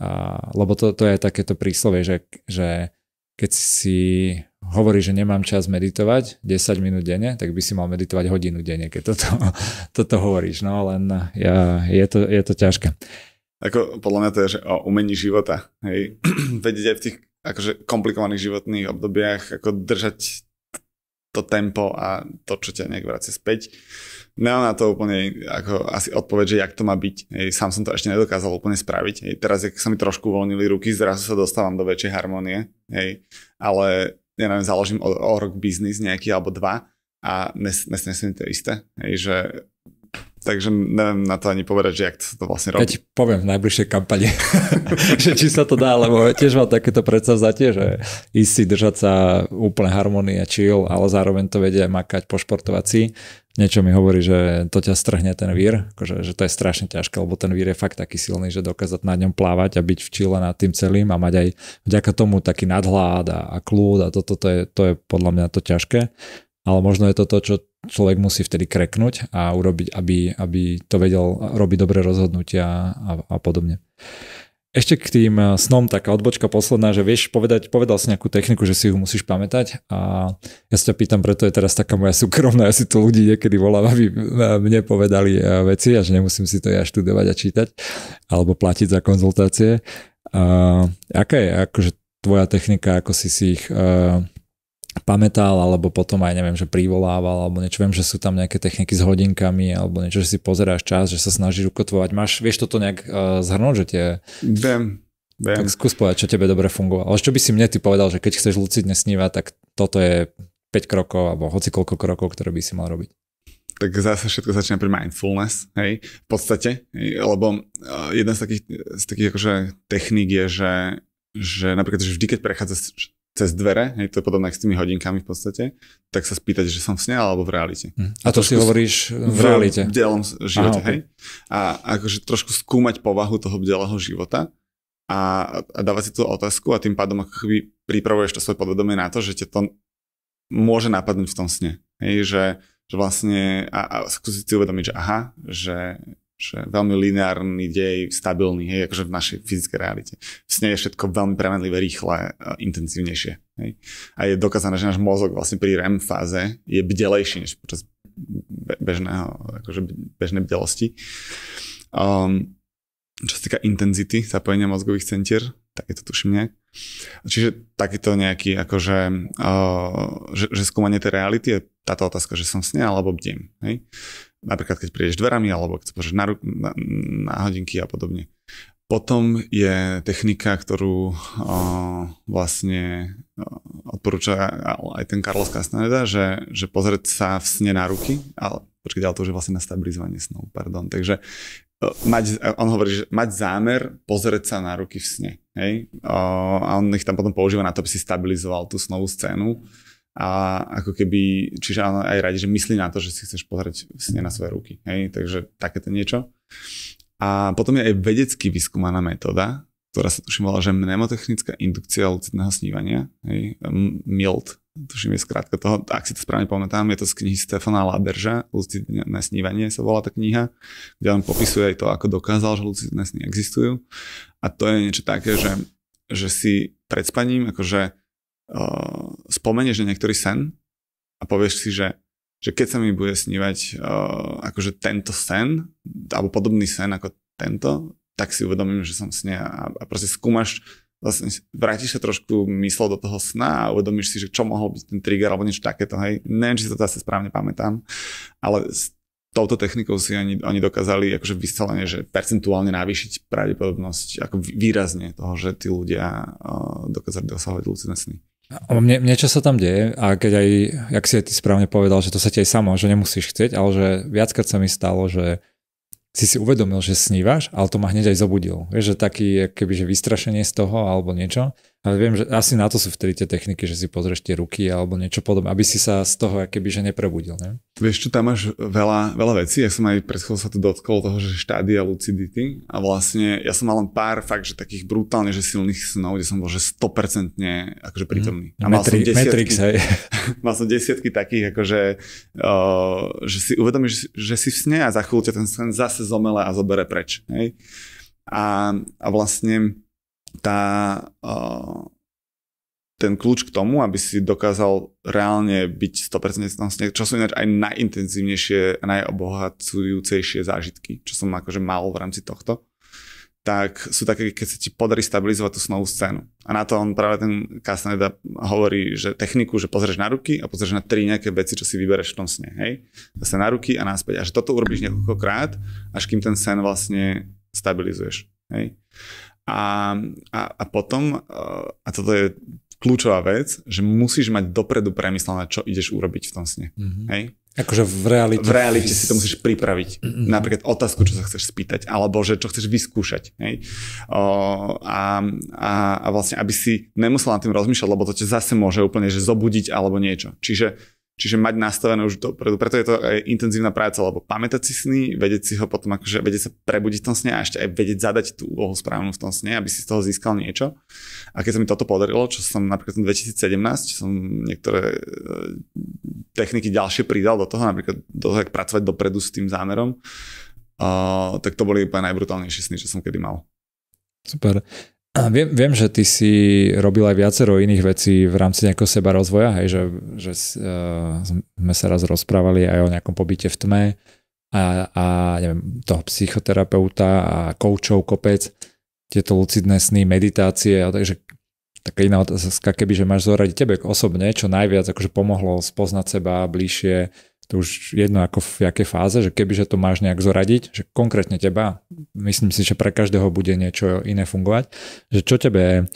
uh, lebo to, to je takéto príslovie, že, že keď si hovorí, že nemám čas meditovať 10 minút denne, tak by si mal meditovať hodinu denne, keď toto, toto hovoríš. No len ja, je, to, je to ťažké. Ako podľa mňa to je že o umení života. Hej. Vedieť aj v tých akože komplikovaných životných obdobiach, ako držať to tempo a to, čo ťa nejak vracia späť. Nemám no, na to úplne ako asi odpoveď, že jak to má byť. Hej, sám som to ešte nedokázal úplne spraviť. Hej, teraz, keď sa mi trošku voľnili ruky, zrazu sa dostávam do väčšej harmonie. Hej, ale ja neviem, založím o, o rok biznis nejaký alebo dva a nes, nes, to isté. Hej, že Takže neviem na to ani povedať, že jak to vlastne robí. Ja ti poviem v najbližšej kampani, že či sa to dá, lebo tiež mám takéto predstavzatie, že ísť si držať sa úplne harmonie, chill, ale zároveň to vedia makať, po športovací. Niečo mi hovorí, že to ťa strhne ten vír, akože, že to je strašne ťažké, lebo ten vír je fakt taký silný, že dokázať na ňom plávať a byť v čile nad tým celým a mať aj vďaka tomu taký nadhľad a, a kľúd a toto to, to, je, to je podľa mňa to ťažké ale možno je to to, čo človek musí vtedy kreknúť a urobiť, aby, aby to vedel robiť dobré rozhodnutia a, a podobne. Ešte k tým eh, snom taká odbočka posledná, že vieš povedať, povedal si nejakú techniku, že si ju musíš pamätať a ja sa ťa pýtam, preto je teraz taká moja súkromná, ja si to ľudí niekedy volám, aby mne povedali eh, veci a že nemusím si to ja študovať a čítať alebo platiť za konzultácie. A aká je akože tvoja technika, ako si si ich eh, pamätal, alebo potom aj neviem, že privolával, alebo niečo, viem, že sú tam nejaké techniky s hodinkami, alebo niečo, že si pozeráš čas, že sa snažíš ukotvovať. Máš, vieš toto nejak uh, zhrnúť, že tie... Viem, viem. Tak skús povedať, čo tebe dobre fungovalo. Ale čo by si mne ty povedal, že keď chceš lucidne snívať, tak toto je 5 krokov, alebo hoci koľko krokov, ktoré by si mal robiť tak zase všetko začína pri mindfulness, hej, v podstate, hej, lebo eh, jedna z takých, z takých akože techník je, že, že napríklad, že vždy, keď prechádzaš cez dvere, hej, to je podobné s tými hodinkami v podstate, tak sa spýtať, že som v sne alebo v realite. Hm. A to si hovoríš v realite? V bdelom živote, Aha, hej. A akože trošku skúmať povahu toho bdelého života a, a dávať si tú otázku a tým pádom ako chvíli pripravuješ to svoje podvedomie na to, že ťa to môže napadnúť v tom sne. Hej, že, že vlastne a, a skúsiť si uvedomiť, že aha, že že veľmi lineárny dej, stabilný, hej, akože v našej fyzickej realite. V sne je všetko veľmi premenlivé, rýchle, e, intenzívnejšie. Hej. A je dokázané, že náš mozog vlastne pri REM fáze je bdelejší než počas bežného, akože bežnej bdelosti. Um, čo sa týka intenzity zapojenia mozgových centier, tak je to tuším nejak. Čiže takýto nejaký, akože, uh, že, že skúmanie tej reality je táto otázka, že som sne alebo bdiem. Hej? Napríklad, keď prídeš dverami, alebo keď sa pozrieš na, na, na hodinky a podobne. Potom je technika, ktorú o, vlastne o, odporúča aj ten Carlos Castaneda, že, že pozrieť sa v sne na ruky, ale počkaj, ale to už je vlastne na stabilizovanie snov, pardon. Takže mať, on hovorí, že mať zámer pozrieť sa na ruky v sne. Hej? O, a on ich tam potom používa na to, aby si stabilizoval tú snovú scénu a ako keby, čiže áno, aj radi, že myslí na to, že si chceš pozrieť sne na svoje ruky, hej, takže takéto niečo. A potom je aj vedecky vyskúmaná metóda, ktorá sa tuším volá, že mnemotechnická indukcia lucidného snívania, hej, MILT, tuším je skrátka toho, ak si to správne pamätám, je to z knihy Stefana Laberža, Lucidné snívanie sa volá tá kniha, kde on popisuje aj to, ako dokázal, že lucidné sny existujú. A to je niečo také, že, že si pred spaním, akože uh, spomenieš na niektorý sen a povieš si, že, že keď sa mi bude snívať uh, akože tento sen, alebo podobný sen ako tento, tak si uvedomím, že som sne a, a proste skúmaš, vlastne vrátiš sa trošku myslou do toho sna a uvedomíš si, že čo mohol byť ten trigger alebo niečo takéto, hej. Neviem, či sa to zase správne pamätám, ale s touto technikou si oni, oni dokázali akože vyselenie, že percentuálne navýšiť pravdepodobnosť ako výrazne toho, že tí ľudia uh, dokázali dosahovať lucidné sny. Mne, niečo sa tam deje a keď aj, jak si aj ty správne povedal, že to sa ti aj samo, že nemusíš chcieť, ale že viackrát sa mi stalo, že si si uvedomil, že snívaš, ale to ma hneď aj zobudil. Vieš, že taký, keby, že vystrašenie z toho alebo niečo. A viem, že asi na to sú vtedy tie techniky, že si pozrieš tie ruky alebo niečo podobné, aby si sa z toho akéby že neprebudil. Ne? Vieš čo, tam máš veľa, veľa vecí. Ja som aj pred sa tu dotkol toho, že štádia lucidity a vlastne ja som mal len pár fakt, že takých brutálne, že silných snov, kde som bol, že 100% akože mhm. prítomný. Mm. A mal Metri- som desiatky, Matrix, hej. mal som desiatky takých, akože, uh, že si uvedomíš, že si v sne a za chvíľu ťa ten sen zase zomele a zobere preč. Hej? A, a vlastne tá, ten kľúč k tomu, aby si dokázal reálne byť 100% čo sú ináč aj najintenzívnejšie a najobohacujúcejšie zážitky, čo som akože mal v rámci tohto tak sú také, keď sa ti podarí stabilizovať tú snovú scénu. A na to on práve ten Castaneda hovorí, že techniku, že pozrieš na ruky a pozrieš na tri nejaké veci, čo si vybereš v tom sne. Hej? Zase na ruky a náspäť. A že toto urobíš niekoľkokrát, až kým ten sen vlastne stabilizuješ. Hej? A, a, a potom, e, a toto je kľúčová vec, že musíš mať dopredu premyslené, čo ideš urobiť v tom sne. Mm-hmm. Hej? Akože v realite. V realite si to musíš pripraviť. Mm-hmm. Napríklad otázku, čo sa chceš spýtať, alebo že čo chceš vyskúšať. Hej? O, a, a, a vlastne, aby si nemusel nad tým rozmýšľať, lebo to ťa zase môže úplne že zobudiť alebo niečo. Čiže Čiže mať nastavené už dopredu. Preto je to aj intenzívna práca, lebo pamätať si sny, vedieť si ho potom, akože vedieť sa prebudiť v tom sne a ešte aj vedieť zadať tú úlohu správnu v tom sne, aby si z toho získal niečo. A keď sa mi toto podarilo, čo som napríklad v 2017, som niektoré e, techniky ďalšie pridal do toho, napríklad do toho, jak pracovať dopredu s tým zámerom, uh, tak to boli úplne najbrutálnejšie sny, čo som kedy mal. Super. A viem, viem, že ty si robil aj viacero iných vecí v rámci nejakého seba rozvoja, hej, že, že uh, sme sa raz rozprávali aj o nejakom pobyte v tme a, a neviem, toho psychoterapeuta a koučov kopec, tieto lucidné sny, meditácie, a takže taká iná otázka, keby, že máš zoradiť tebe osobne, čo najviac akože pomohlo spoznať seba bližšie, to už jedno ako v jaké fáze, že kebyže to máš nejak zoradiť, že konkrétne teba, myslím si, že pre každého bude niečo iné fungovať, že čo tebe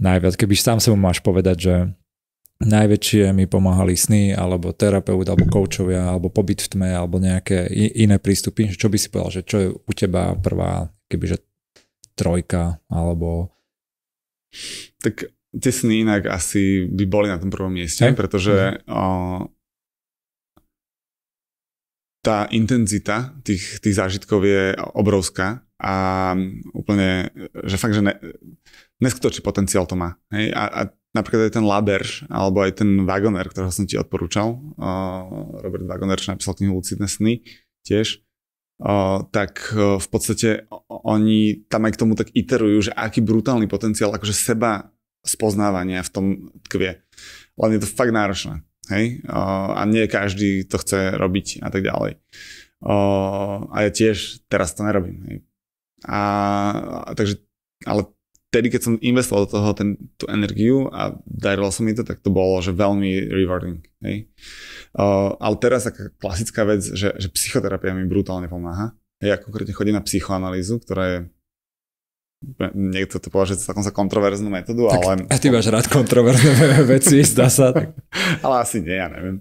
najviac, keby sám sebou máš povedať, že najväčšie mi pomáhali sny, alebo terapeut, alebo koučovia, alebo pobyt v tme, alebo nejaké iné prístupy, čo by si povedal, že čo je u teba prvá, kebyže trojka, alebo... Tak tie sny inak asi by boli na tom prvom mieste, pretože mm-hmm. o, tá intenzita tých, tých zážitkov je obrovská a úplne, že fakt, že ne, neskutočný potenciál to má. Hej? A, a napríklad aj ten Laberš, alebo aj ten Wagoner, ktorého som ti odporúčal, uh, Robert Wagoner, čo napísal knihu Lucidné sny tiež, uh, tak uh, v podstate oni tam aj k tomu tak iterujú, že aký brutálny potenciál akože seba spoznávania v tom tkvie. Len je to fakt náročné. Hej? A nie každý to chce robiť a tak ďalej. A ja tiež teraz to nerobím. Hej? A, a takže, ale tedy, keď som investoval do toho ten, tú energiu a darilo sa mi to, tak to bolo, že veľmi rewarding. Hej? O, ale teraz taká klasická vec, že, že psychoterapia mi brutálne pomáha. Ja konkrétne chodím na psychoanalýzu, ktorá je niekto to považuje za takom za kontroverznú metódu, tak, ale... A ty máš rád kontroverzné veci, zdá sa. Tak. ale asi nie, ja neviem.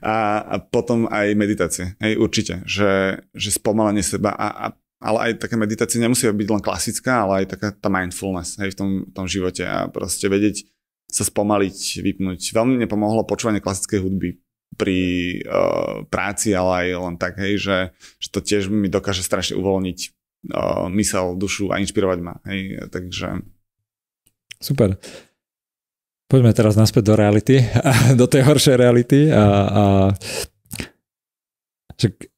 A, a potom aj meditácie. Hej, určite, že, že spomalenie seba a, a ale aj také meditácie nemusí byť len klasická, ale aj taká tá mindfulness hej, v tom, tom živote a proste vedieť sa spomaliť, vypnúť. Veľmi mi pomohlo počúvanie klasickej hudby pri uh, práci, ale aj len tak, hej, že, že to tiež mi dokáže strašne uvoľniť uh, mysel, dušu a inšpirovať ma. Hej, takže... Super. Poďme teraz naspäť do reality, do tej horšej reality a, a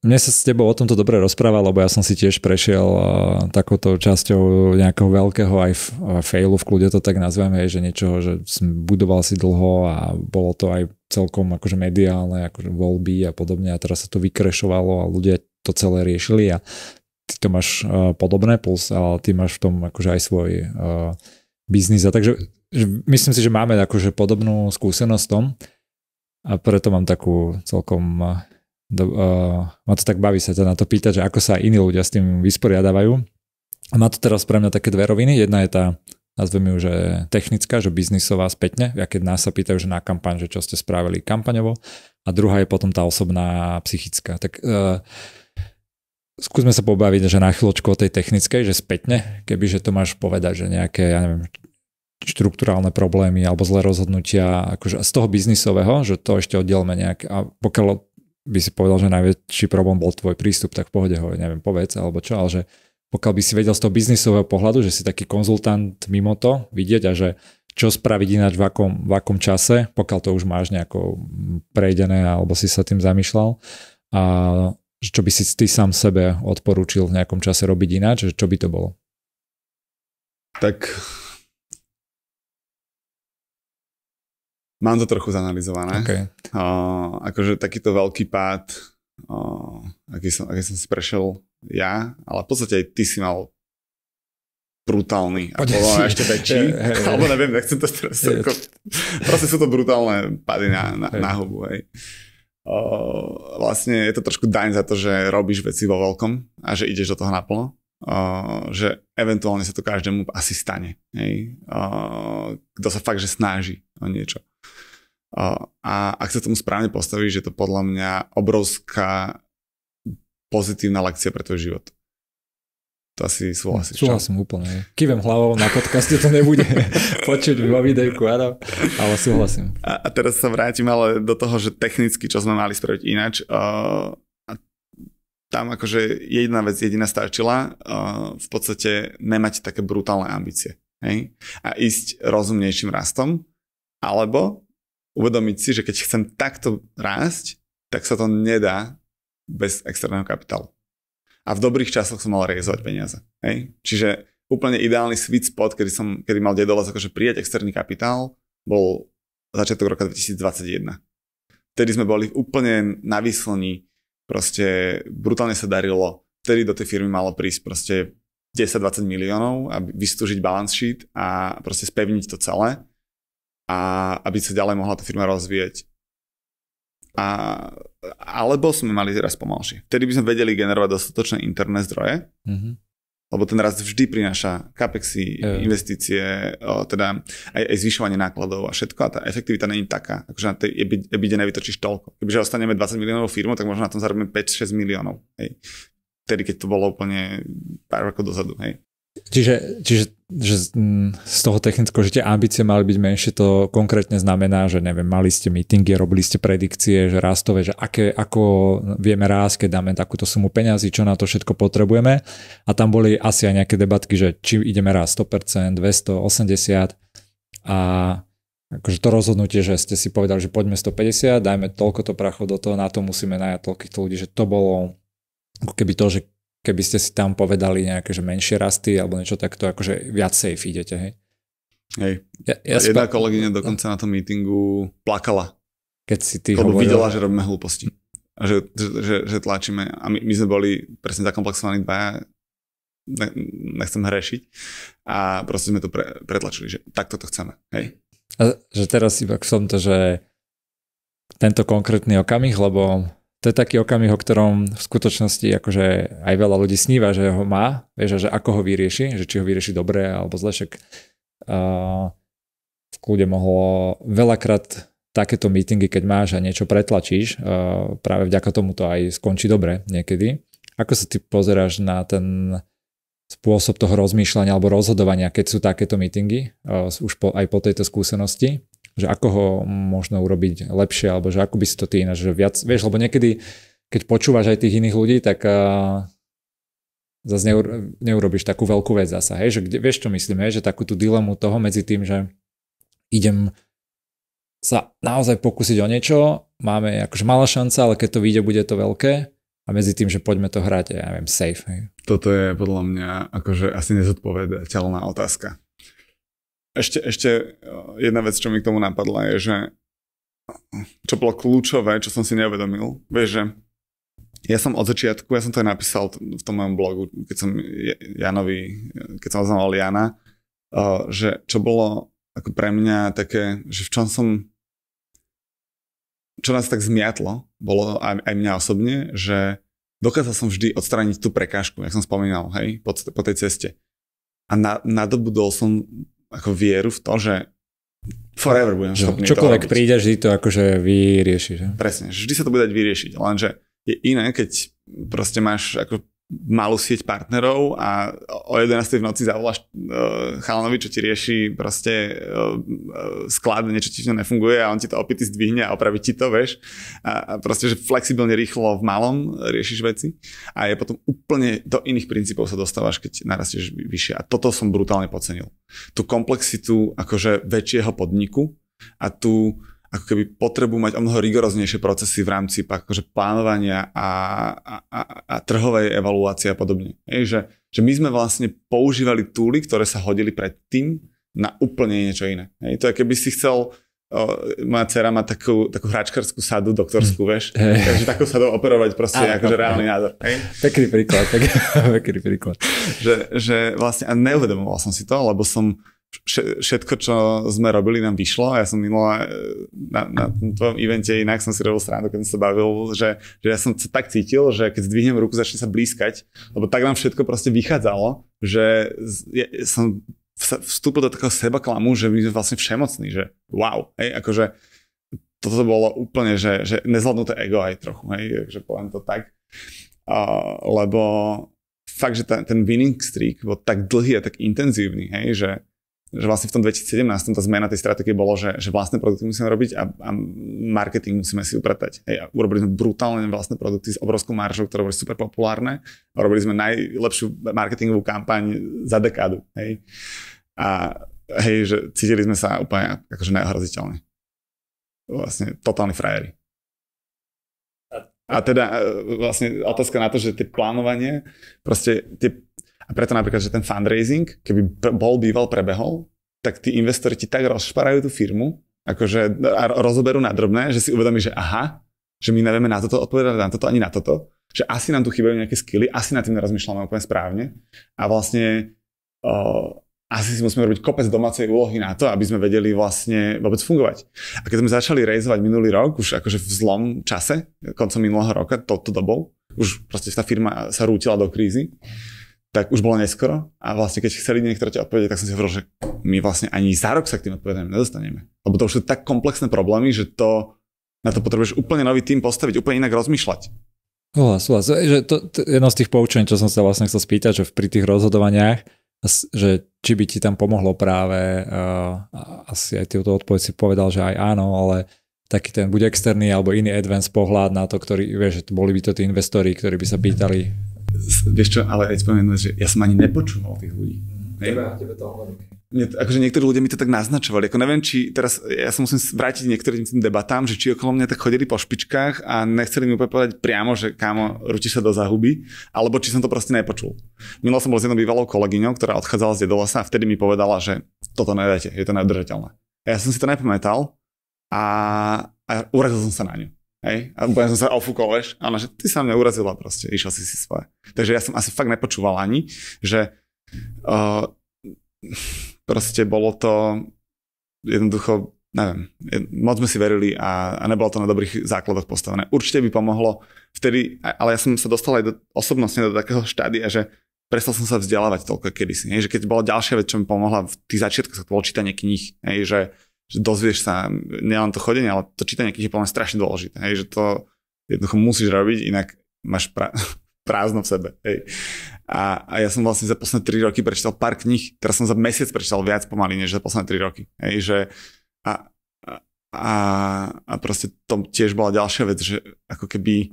mne sa s tebou o tomto dobre rozpráva, lebo ja som si tiež prešiel takouto časťou nejakého veľkého aj failu, v kľude to tak nazveme, že niečo, že som budoval si dlho a bolo to aj celkom akože mediálne, akože voľby a podobne a teraz sa to vykrešovalo a ľudia to celé riešili a ty to máš uh, podobné, plus ale ty máš v tom akože aj svoj uh, biznis. A takže že myslím si, že máme akože podobnú skúsenosť v tom a preto mám takú celkom... Eh, do, uh, ma to tak baví sa teda na to pýtať, že ako sa iní ľudia s tým vysporiadávajú. A má to teraz pre mňa také dve roviny. Jedna je tá, nazveme ju, že technická, že biznisová spätne, ja keď nás sa pýtajú, že na kampaň, že čo ste spravili kampaňovo. A druhá je potom tá osobná, psychická. Tak uh, skúsme sa pobaviť, že na chvíľočku o tej technickej, že spätne, kebyže to máš povedať, že nejaké, ja neviem, štruktúrálne problémy alebo zlé rozhodnutia akože z toho biznisového, že to ešte oddelme nejak a pokiaľ by si povedal, že najväčší problém bol tvoj prístup, tak v pohode ho, neviem, povedz alebo čo, ale že pokiaľ by si vedel z toho biznisového pohľadu, že si taký konzultant mimo to vidieť a že čo spraviť ináč v akom, v akom čase, pokiaľ to už máš nejako prejdené alebo si sa tým zamýšľal a čo by si ty sám sebe odporúčil v nejakom čase robiť ináč, čo by to bolo? Tak mám to trochu zanalizované. Okay. O, akože takýto veľký pád, o, aký, som, aký som si prešiel ja, ale v podstate aj ty si mal brutálny. A podľa ešte väčší. Alebo neviem, nechcem to teraz. Proste sú to brutálne pady na, na, na hubu. Hej vlastne je to trošku daň za to, že robíš veci vo veľkom a že ideš do toho naplno. že eventuálne sa to každému asi stane. kto sa fakt, že snaží o niečo. a ak sa tomu správne postavíš, je to podľa mňa obrovská pozitívna lekcia pre tvoj život. To asi súhlasíš. Súhlasím čo? úplne. Kývem hlavou, na podcaste to nebude počuť vo videjku, áno, ale súhlasím. A, a teraz sa vrátim ale do toho, že technicky, čo sme mali spraviť inač. Uh, a tam akože jedna vec jediná stačila, uh, v podstate nemať také brutálne ambície. Hej? A ísť rozumnejším rastom, alebo uvedomiť si, že keď chcem takto rásť, tak sa to nedá bez externého kapitálu a v dobrých časoch som mal rejzovať peniaze. Hej? Čiže úplne ideálny sweet spot, kedy, som, kedy mal dedolas akože prijať externý kapitál, bol začiatok roka 2021. Vtedy sme boli úplne na výslni, proste brutálne sa darilo, vtedy do tej firmy malo prísť proste 10-20 miliónov, aby vystúžiť balance sheet a proste spevniť to celé a aby sa ďalej mohla tá firma rozvíjať. A alebo sme mali raz pomalšie. Vtedy by sme vedeli generovať dostatočné interné zdroje, mm-hmm. lebo ten raz vždy prináša kapexy, yeah. investície, o, teda aj, aj zvyšovanie nákladov a všetko. A tá efektivita není taká, akože na tej EBITDA nevytočíš toľko. Kebyže ostaneme 20 miliónov firmu, tak možno na tom zarobíme 5-6 miliónov. Hej. Vtedy, keď to bolo úplne pár rokov dozadu. Hej. Čiže, čiže že z mm, toho technického, že tie ambície mali byť menšie, to konkrétne znamená, že neviem, mali ste meetingy, robili ste predikcie, že rastové, že aké, ako vieme rásť, keď dáme takúto sumu peňazí, čo na to všetko potrebujeme. A tam boli asi aj nejaké debatky, že či ideme rásť 100%, 280 a akože to rozhodnutie, že ste si povedali, že poďme 150, dajme toľko to prachov do toho, na to musíme najať toľkých ľudí, že to bolo keby to, že keby ste si tam povedali nejaké že menšie rasty alebo niečo takto, akože viac safe idete, hej? Hej. Ja, ja Jedna spa... kolegyňa dokonca na tom meetingu plakala. Keď si ty hovoril... videla, že robíme hlúposti. A že, že, že, že tlačíme. A my, my sme boli presne zakomplexovaní dvaja. Ne, nechcem hrešiť. A proste sme to pre, pretlačili, že takto to chceme. Hej. A že teraz iba som to, že tento konkrétny okamih, lebo to je taký okamih, o ktorom v skutočnosti akože aj veľa ľudí sníva, že ho má, vieš, že ako ho vyrieši, že či ho vyrieši dobre alebo zle, však uh, v kľude mohlo veľakrát takéto meetingy, keď máš a niečo pretlačíš, uh, práve vďaka tomu to aj skončí dobre niekedy. Ako sa ty pozeráš na ten spôsob toho rozmýšľania alebo rozhodovania, keď sú takéto meetingy, uh, už po, aj po tejto skúsenosti? že ako ho možno urobiť lepšie, alebo že ako by si to ty ináč, že viac, vieš, lebo niekedy, keď počúvaš aj tých iných ľudí, tak uh, zase neur, neurobiš takú veľkú vec zasa, hej, že kde, vieš, čo myslím, hej, že takú tú dilemu toho medzi tým, že idem sa naozaj pokúsiť o niečo, máme akože malá šanca, ale keď to vyjde, bude to veľké a medzi tým, že poďme to hrať, ja neviem, safe. Hej. Toto je podľa mňa akože asi nezodpovedateľná otázka. Ešte, ešte e, jedna vec, čo mi k tomu napadla, je, že čo bolo kľúčové, čo som si neuvedomil, vieš, že ja som od začiatku, ja som to aj napísal v tom mojom blogu, keď som Janovi, e, keď som oznamoval Jana, e, že čo bolo ako pre mňa také, že v čom som, čo nás tak zmiatlo, bolo aj, aj mňa osobne, že dokázal som vždy odstrániť tú prekážku, jak som spomínal, hej, po, po tej ceste. A na, nadobudol som ako vieru v to, že forever budem schopný Čokoľvek to robiť. príde, vždy to akože vyriešiš. Presne, vždy sa to bude dať vyriešiť, lenže je iné, keď proste máš ako malú sieť partnerov a o 11. v noci zavoláš uh, chalanovi, čo ti rieši proste uh, sklad, niečo ti to nefunguje a on ti to opity zdvihne a opraví ti to, vieš. A, a proste, že flexibilne, rýchlo, v malom riešiš veci a je potom úplne do iných princípov sa dostávaš, keď narastieš vyššie. A toto som brutálne podcenil. Tú komplexitu akože väčšieho podniku a tú ako keby potrebu mať o mnoho rigoroznejšie procesy v rámci akože plánovania a, a, a, a trhovej evaluácie a podobne. Ej, že, že my sme vlastne používali túly, ktoré sa hodili predtým na úplne niečo iné. Ej, to je, keby si chcel moja dcera má takú, takú hračkarskú sadu doktorskú, hm. vieš, hey. takže takú sadu operovať proste ah, akože reálny názor. Hej. Pekný príklad, tak, pekný príklad. Že, že vlastne, a neuvedomoval som si to, lebo som všetko, čo sme robili, nám vyšlo. Ja som minulé e, na, na tomto evente inak som si robil srandu, keď som sa bavil, že, že ja som sa tak cítil, že keď zdvihnem ruku, začne sa blízkať, lebo tak nám všetko proste vychádzalo, že ja, som vstúpil do takého seba klamu, že my sme vlastne všemocní, že wow, hej, akože toto bolo úplne, že, že nezvládnuté ego aj trochu, hej, že poviem to tak, uh, lebo fakt, že ta, ten winning streak bol tak dlhý a tak intenzívny, hej, že že vlastne v tom 2017 tá zmena tej stratégie bolo, že, že vlastné produkty musíme robiť a, a marketing musíme si upratať. Hej, a urobili sme brutálne vlastné produkty s obrovskou maržou, ktoré boli super populárne a robili sme najlepšiu marketingovú kampaň za dekádu. Hej. A hej, že cítili sme sa úplne akože neohroziteľne. Vlastne totálni frajeri. A teda e, vlastne otázka na to, že tie plánovanie, proste tie a preto napríklad, že ten fundraising, keby bol býval prebehol, tak tí investori ti tak rozšparajú tú firmu, akože a rozoberú na drobné, že si uvedomí, že aha, že my nevieme na toto odpovedať, na toto ani na toto, že asi nám tu chýbajú nejaké skily, asi na tým nerozmýšľame úplne správne a vlastne o, asi si musíme robiť kopec domácej úlohy na to, aby sme vedeli vlastne vôbec fungovať. A keď sme začali rejzovať minulý rok, už akože v zlom čase, koncom minulého roka, touto dobou, už proste tá firma sa rútila do krízy, tak už bolo neskoro a vlastne keď chceli niektoré tie odpovede, tak som si hovoril, že my vlastne ani za rok sa k tým odpovedám nedostaneme. Lebo to už sú tak komplexné problémy, že to, na to potrebuješ úplne nový tým postaviť, úplne inak rozmýšľať. Súhlas, súhlas. E, že to, to, jedno z tých poučení, čo som sa vlastne chcel spýtať, že pri tých rozhodovaniach, že či by ti tam pomohlo práve, uh, asi aj ty odpoveď si povedal, že aj áno, ale taký ten buď externý alebo iný advance pohľad na to, ktorý, vieš, že boli by to tí investori, ktorí by sa pýtali, vieš čo, ale aj spomenúť, že ja som ani nepočúval tých ľudí. Mhm. Hej. Tebe, tebe to Nie, akože niektorí ľudia mi to tak naznačovali. Ako neviem, či teraz, ja sa musím vrátiť niektorým tým debatám, že či okolo mňa tak chodili po špičkách a nechceli mi úplne povedať priamo, že kámo, rútiš sa do zahuby, alebo či som to proste nepočul. Minul som bol s jednou bývalou kolegyňou, ktorá odchádzala z Jedolasa a vtedy mi povedala, že toto nedáte, je to neudržateľné. Ja som si to nepamätal a, a urazil som sa na ňu. Hej? A úplne som sa ofúkol, vieš. Áno, že ty sa mňa urazila proste, išiel si si svoje. Takže ja som asi fakt nepočúval ani, že uh, proste bolo to jednoducho, neviem, moc sme si verili a, a nebolo to na dobrých základoch postavené. Určite by pomohlo vtedy, ale ja som sa dostal aj do, osobnostne do takého štádia, že prestal som sa vzdelávať toľko kedysi. Hej? Že keď bola ďalšia vec, čo mi pomohla v tých začiatkoch, to bolo čítanie kníh. Hej? Že že dozvieš sa nielen to chodenie, ale to čítanie kníh je podľa strašne dôležité. Hej, že to jednoducho musíš robiť, inak máš pra- prázdno v sebe. Hej. A, a ja som vlastne za posledné 3 roky prečítal pár kníh, teraz som za mesiac prečítal viac pomaly, než za posledné 3 roky. Hej, že a, a, a proste to tiež bola ďalšia vec, že ako keby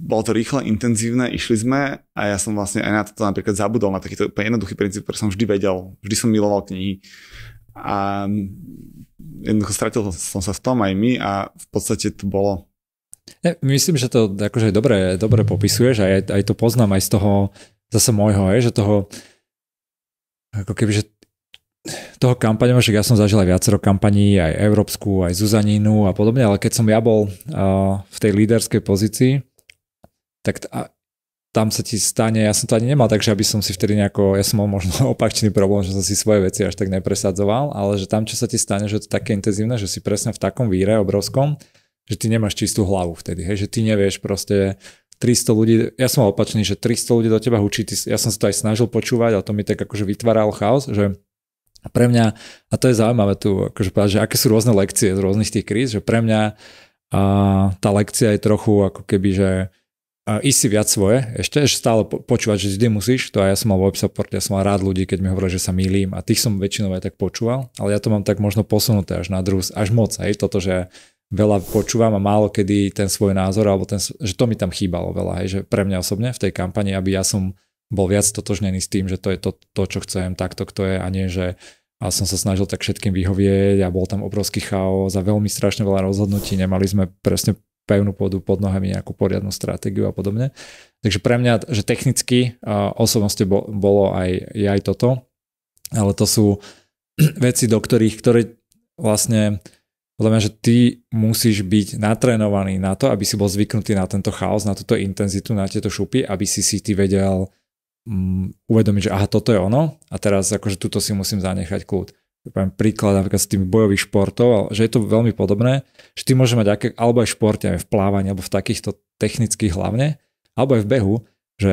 bolo to rýchle, intenzívne, išli sme a ja som vlastne aj na toto napríklad zabudol, na takýto úplne jednoduchý princíp, ktorý som vždy vedel, vždy som miloval knihy a mm, jednoducho stratil som sa v tom aj my a v podstate to bolo ja, myslím, že to akože dobre, dobre popisuješ a aj, aj to poznám aj z toho zase môjho, aj, že toho ako keby, že toho kampaňa, že ja som zažil aj viacero kampaní, aj európsku, aj Zuzaninu a podobne, ale keď som ja bol uh, v tej líderskej pozícii, tak t- a tam sa ti stane, ja som to ani nemal, takže aby som si vtedy nejako, ja som mal možno opačný problém, že som si svoje veci až tak nepresadzoval, ale že tam, čo sa ti stane, že to je také intenzívne, že si presne v takom víre obrovskom, že ty nemáš čistú hlavu vtedy, hej, že ty nevieš proste 300 ľudí, ja som mal opačný, že 300 ľudí do teba hučí, ty, ja som sa to aj snažil počúvať, ale to mi tak akože vytváral chaos, že pre mňa, a to je zaujímavé tu, akože povedať, že aké sú rôzne lekcie z rôznych tých kríz, že pre mňa a tá lekcia je trochu ako keby, že ísť si viac svoje, ešte, ešte stále počúvať, že vždy musíš, to aj ja som mal web support, ja som mal rád ľudí, keď mi hovorili, že sa milím a tých som väčšinou aj tak počúval, ale ja to mám tak možno posunuté až na druhú, až moc, aj, toto, že veľa počúvam a málo kedy ten svoj názor, alebo ten, že to mi tam chýbalo veľa, hej, že pre mňa osobne v tej kampani, aby ja som bol viac totožnený s tým, že to je to, to čo chcem, takto kto je a nie, že a som sa snažil tak všetkým vyhovieť a bol tam obrovský chaos a veľmi strašne veľa rozhodnutí. Nemali sme presne pevnú pôdu pod nohami, nejakú poriadnu stratégiu a podobne. Takže pre mňa, že technicky osobnosti bolo aj, aj toto, ale to sú veci, do ktorých, ktoré vlastne podľa mňa, že ty musíš byť natrénovaný na to, aby si bol zvyknutý na tento chaos, na túto intenzitu, na tieto šupy, aby si si ty vedel um, uvedomiť, že aha, toto je ono a teraz akože tuto si musím zanechať kľud príklad napríklad s tým bojových športov, že je to veľmi podobné, že ty môže mať aké, alebo aj v športe, aj v plávaní, alebo v takýchto technických hlavne, alebo aj v behu, že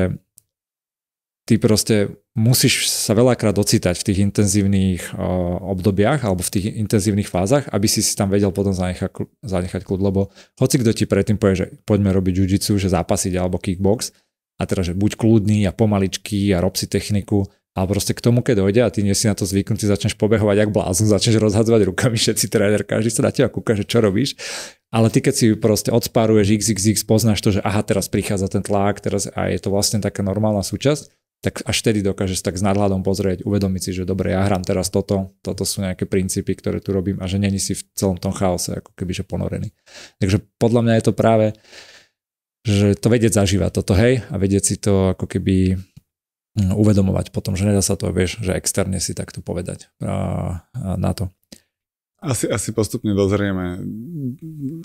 ty proste musíš sa veľakrát ocitať v tých intenzívnych uh, obdobiach alebo v tých intenzívnych fázach, aby si si tam vedel potom zanechať, zanechať kľud, lebo hoci kto ti predtým povie, že poďme robiť jiu že zápasiť alebo kickbox, a teda, že buď kľudný a pomaličký a rob si techniku, a proste k tomu, keď dojde a ty nie si na to zvyknutý, začneš pobehovať jak blázon, začneš rozhadzovať rukami, všetci tréner, každý sa na teba kúka, že čo robíš. Ale ty, keď si proste odspáruješ XXX, poznáš to, že aha, teraz prichádza ten tlak, teraz a je to vlastne taká normálna súčasť, tak až vtedy dokážeš tak s nadhľadom pozrieť, uvedomiť si, že dobre, ja hrám teraz toto, toto sú nejaké princípy, ktoré tu robím a že není si v celom tom chaose ako keby že ponorený. Takže podľa mňa je to práve že to vedieť zažíva toto, hej, a vedieť si to ako keby uvedomovať potom, že nedá sa to, vieš, že externe si takto povedať na to. Asi, asi postupne dozrieme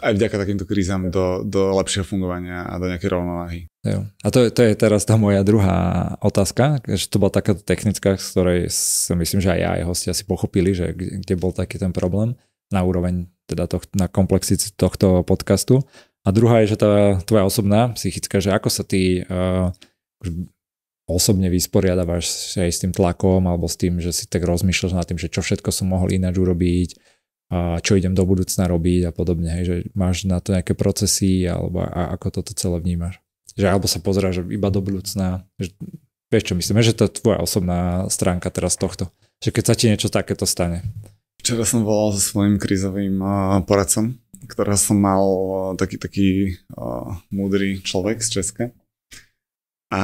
aj vďaka takýmto krízam do, do lepšieho fungovania a do nejakej rovnováhy. Jo. A to je, to je teraz tá moja druhá otázka, že to bola takáto technická, z ktorej som myslím, že aj ja aj hostia asi pochopili, že kde bol taký ten problém na úroveň teda toh, na komplexitu tohto podcastu. A druhá je, že tá tvoja osobná, psychická, že ako sa ty uh, osobne vysporiadávaš aj s tým tlakom alebo s tým, že si tak rozmýšľaš nad tým, že čo všetko som mohol ináč urobiť, a čo idem do budúcna robiť a podobne, hej, že máš na to nejaké procesy alebo a ako toto celé vnímaš. Že alebo sa pozráš iba do budúcna, že, vieš čo myslím, že to je tvoja osobná stránka teraz tohto, že keď sa ti niečo takéto stane. Včera som volal so svojím krízovým poradcom, ktorého som mal taký, taký uh, múdry človek z Česka a,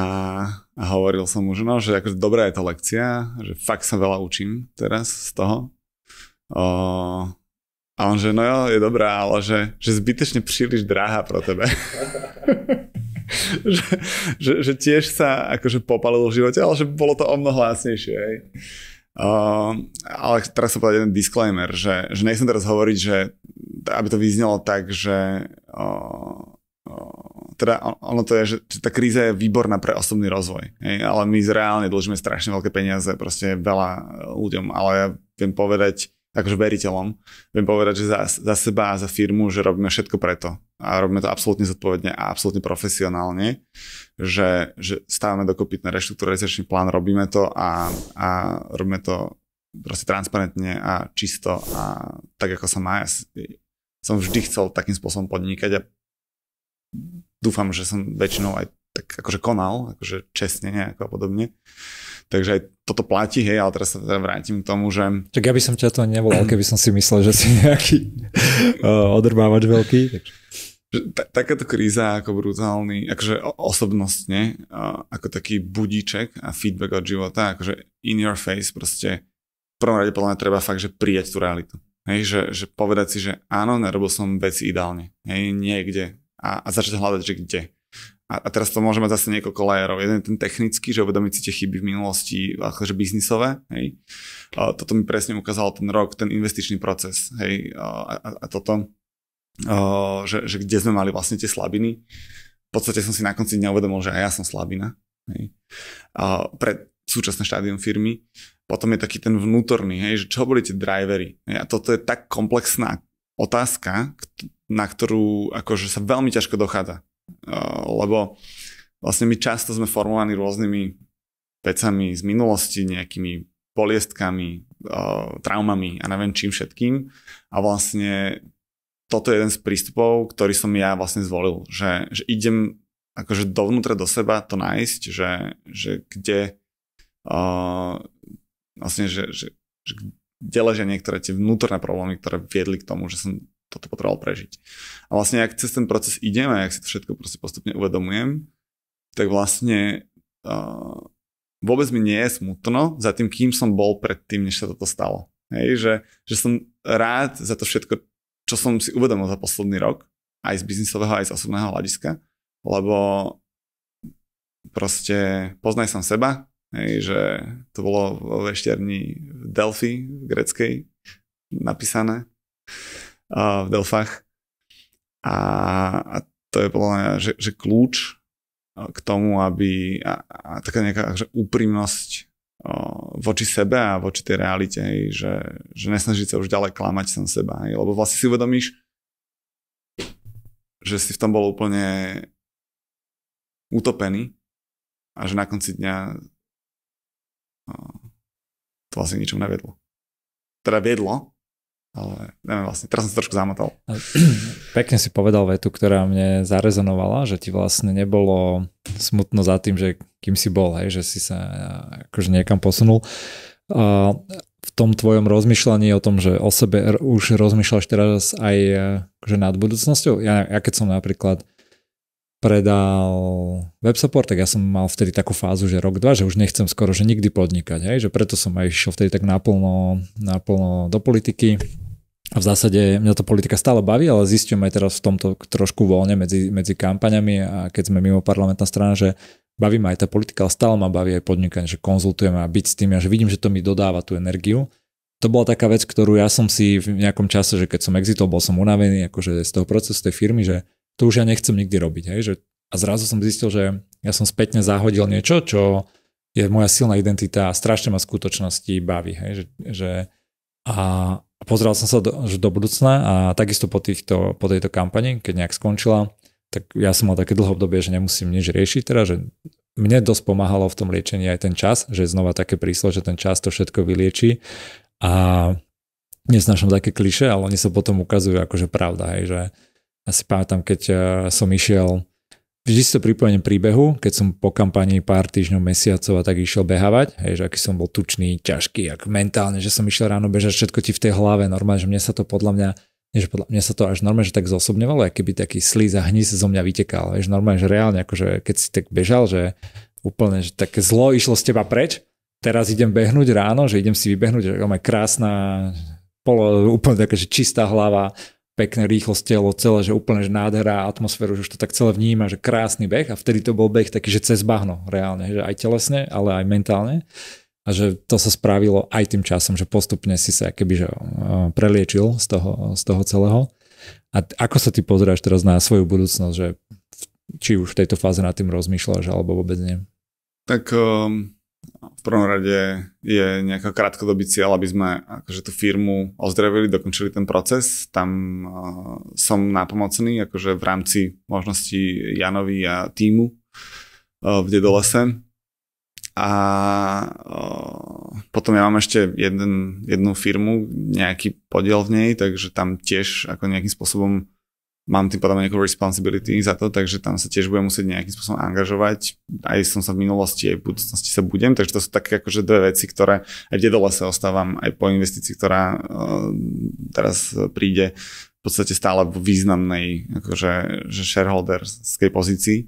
a hovoril som mu, že no, že akože dobrá je tá lekcia, že fakt sa veľa učím teraz z toho. O, a on, že no jo, je dobrá, ale že, že zbytečne príliš drahá pro tebe. že, že, že tiež sa akože popalil v živote, ale že bolo to o mnoho hlasnejšie. Hej. Uh, ale teraz sa povedať jeden disclaimer, že, že nechcem teraz hovoriť, že aby to vyznelo tak, že uh, uh, teda ono to je, že tá kríza je výborná pre osobný rozvoj, hej, ale my reálne dlžíme strašne veľké peniaze, proste veľa e, ľuďom, ale ja viem povedať, akože veriteľom, viem povedať, že za, za seba a za firmu, že robíme všetko preto a robíme to absolútne zodpovedne a absolútne profesionálne, že, že stávame dokopy ten reštrukturalizačný plán, robíme to a, a robíme to proste transparentne a čisto a tak, ako sa má. Ja som vždy chcel takým spôsobom podnikať a dúfam, že som väčšinou aj tak akože konal, akože čestne nejako a podobne. Takže aj toto platí, hej, ale teraz sa teda vrátim k tomu, že... Tak ja by som ťa to nevolal, keby som si myslel, že si nejaký e, odrbávač veľký. Takže... T- takáto kríza ako brutálny, akože osobnostne, ako taký budíček a feedback od života, akože in your face proste v prvom rade podľa mňa treba fakt, že prijať tú realitu. Hej, že, že povedať si, že áno, nerobil som veci ideálne. Hej, niekde a, a začať hľadať, že kde. A, a teraz to môže mať zase niekoľko lajerov. Jeden je ten technický, že uvedomiť si tie chyby v minulosti, akože biznisové. Hej. A toto mi presne ukázalo ten rok, ten investičný proces. Hej. A, a, a toto, a, že, že kde sme mali vlastne tie slabiny. V podstate som si na konci dňa uvedomil, že aj ja som slabina. Hej. A, pre súčasné štádium firmy. Potom je taký ten vnútorný, hej, že čo boli tie drivery. Hej. A toto je tak komplexná otázka, na ktorú akože sa veľmi ťažko dochádza. Uh, lebo vlastne my často sme formovaní rôznymi vecami z minulosti, nejakými poliestkami, uh, traumami a neviem čím všetkým. A vlastne toto je jeden z prístupov, ktorý som ja vlastne zvolil, že, že idem akože dovnútra do seba to nájsť, že, že kde uh, vlastne, že, že, že kde ležia niektoré tie vnútorné problémy, ktoré viedli k tomu, že som toto potreboval prežiť. A vlastne, ak cez ten proces idem a ak si to všetko proste postupne uvedomujem, tak vlastne uh, vôbec mi nie je smutno za tým, kým som bol predtým, než sa toto stalo. Hej, že, že som rád za to všetko, čo som si uvedomil za posledný rok, aj z biznisového, aj z osobného hľadiska, lebo proste poznaj som seba, hej, že to bolo v vešťarni Delphi, v greckej, napísané v Delfách. A, a to je podľa mňa, že, že kľúč k tomu, aby a, a taká nejaká že úprimnosť o, voči sebe a voči tej realite, hej, že, že nesnažiť sa už ďalej klamať sám seba, hej, lebo vlastne si uvedomíš, že si v tom bol úplne utopený a že na konci dňa o, to vlastne ničom nevedlo. Teda viedlo, ale neviem vlastne, teraz som sa trošku zamotal. Pekne si povedal vetu, ktorá mne zarezonovala, že ti vlastne nebolo smutno za tým, že kým si bol, hej, že si sa eh, akože niekam posunul. A v tom tvojom rozmýšľaní o tom, že o sebe už rozmýšľaš teraz aj eh, akože nad budúcnosťou. Ja, ja keď som napríklad predal web support, tak ja som mal vtedy takú fázu, že rok, dva, že už nechcem skoro, že nikdy podnikať, hej, že preto som aj išiel vtedy tak naplno, naplno do politiky. A v zásade mňa to politika stále baví, ale zistím aj teraz v tomto trošku voľne medzi, medzi kampaňami a keď sme mimo parlamentná strana, že baví ma aj tá politika, ale stále ma baví aj podnikanie, že konzultujem a byť s tým a že vidím, že to mi dodáva tú energiu to bola taká vec, ktorú ja som si v nejakom čase, že keď som exitol, bol som unavený akože z toho procesu tej firmy, že to už ja nechcem nikdy robiť. Hej? Že, a zrazu som zistil, že ja som spätne zahodil niečo, čo je moja silná identita a strašne ma skutočnosti baví. Hej? Že, že, a pozrel som sa do, že do budúcna a takisto po, týchto, po tejto kampani, keď nejak skončila, tak ja som mal také dlho obdobie, že nemusím nič riešiť teda, že mne dosť pomáhalo v tom liečení aj ten čas, že je znova také príslo, že ten čas to všetko vylieči a neznášam také kliše, ale oni sa potom ukazujú akože pravda, hej, že, asi pamätám, keď eh, som išiel, vždy si to pripojením príbehu, keď som po kampanii pár týždňov, mesiacov a tak išiel behávať, hej, že aký som bol tučný, ťažký, ak mentálne, že som išiel ráno bežať, všetko ti v tej hlave, normálne, že mne sa to podľa mňa že podľa mňa sa to až normálne, že tak zosobňovalo, aký by taký slíz a hníz zo mňa vytekal. Vieš, normálne, že reálne, akože keď si tak bežal, že úplne, že také zlo išlo z teba preč, teraz idem behnúť ráno, že idem si vybehnúť, že oh, krásna, polo, úplne taká, že čistá hlava, pekné rýchlosť telo, celé, že úplne že nádhera, atmosféru, že už to tak celé vníma, že krásny beh a vtedy to bol beh taký, že cez bahno reálne, že aj telesne, ale aj mentálne a že to sa spravilo aj tým časom, že postupne si sa keby že eh, preliečil z toho, z toho celého. A ako sa ty pozeráš teraz na svoju budúcnosť, že či už v tejto fáze nad tým rozmýšľaš alebo vôbec nie? Tak um, v prvom rade je nejaká krátkodobý cieľ, aby sme akože tú firmu ozdravili, dokončili ten proces. Tam uh, som napomocný akože v rámci možností Janovi a týmu uh, v Dedolese. A uh, potom ja mám ešte jeden, jednu firmu, nejaký podiel v nej, takže tam tiež ako nejakým spôsobom mám tým pádom nejakú responsibility za to, takže tam sa tiež budem musieť nejakým spôsobom angažovať. Aj som sa v minulosti, aj v budúcnosti sa budem, takže to sú také akože dve veci, ktoré aj v dedole sa ostávam, aj po investícii, ktorá uh, teraz príde v podstate stále v významnej akože, že shareholderskej pozícii.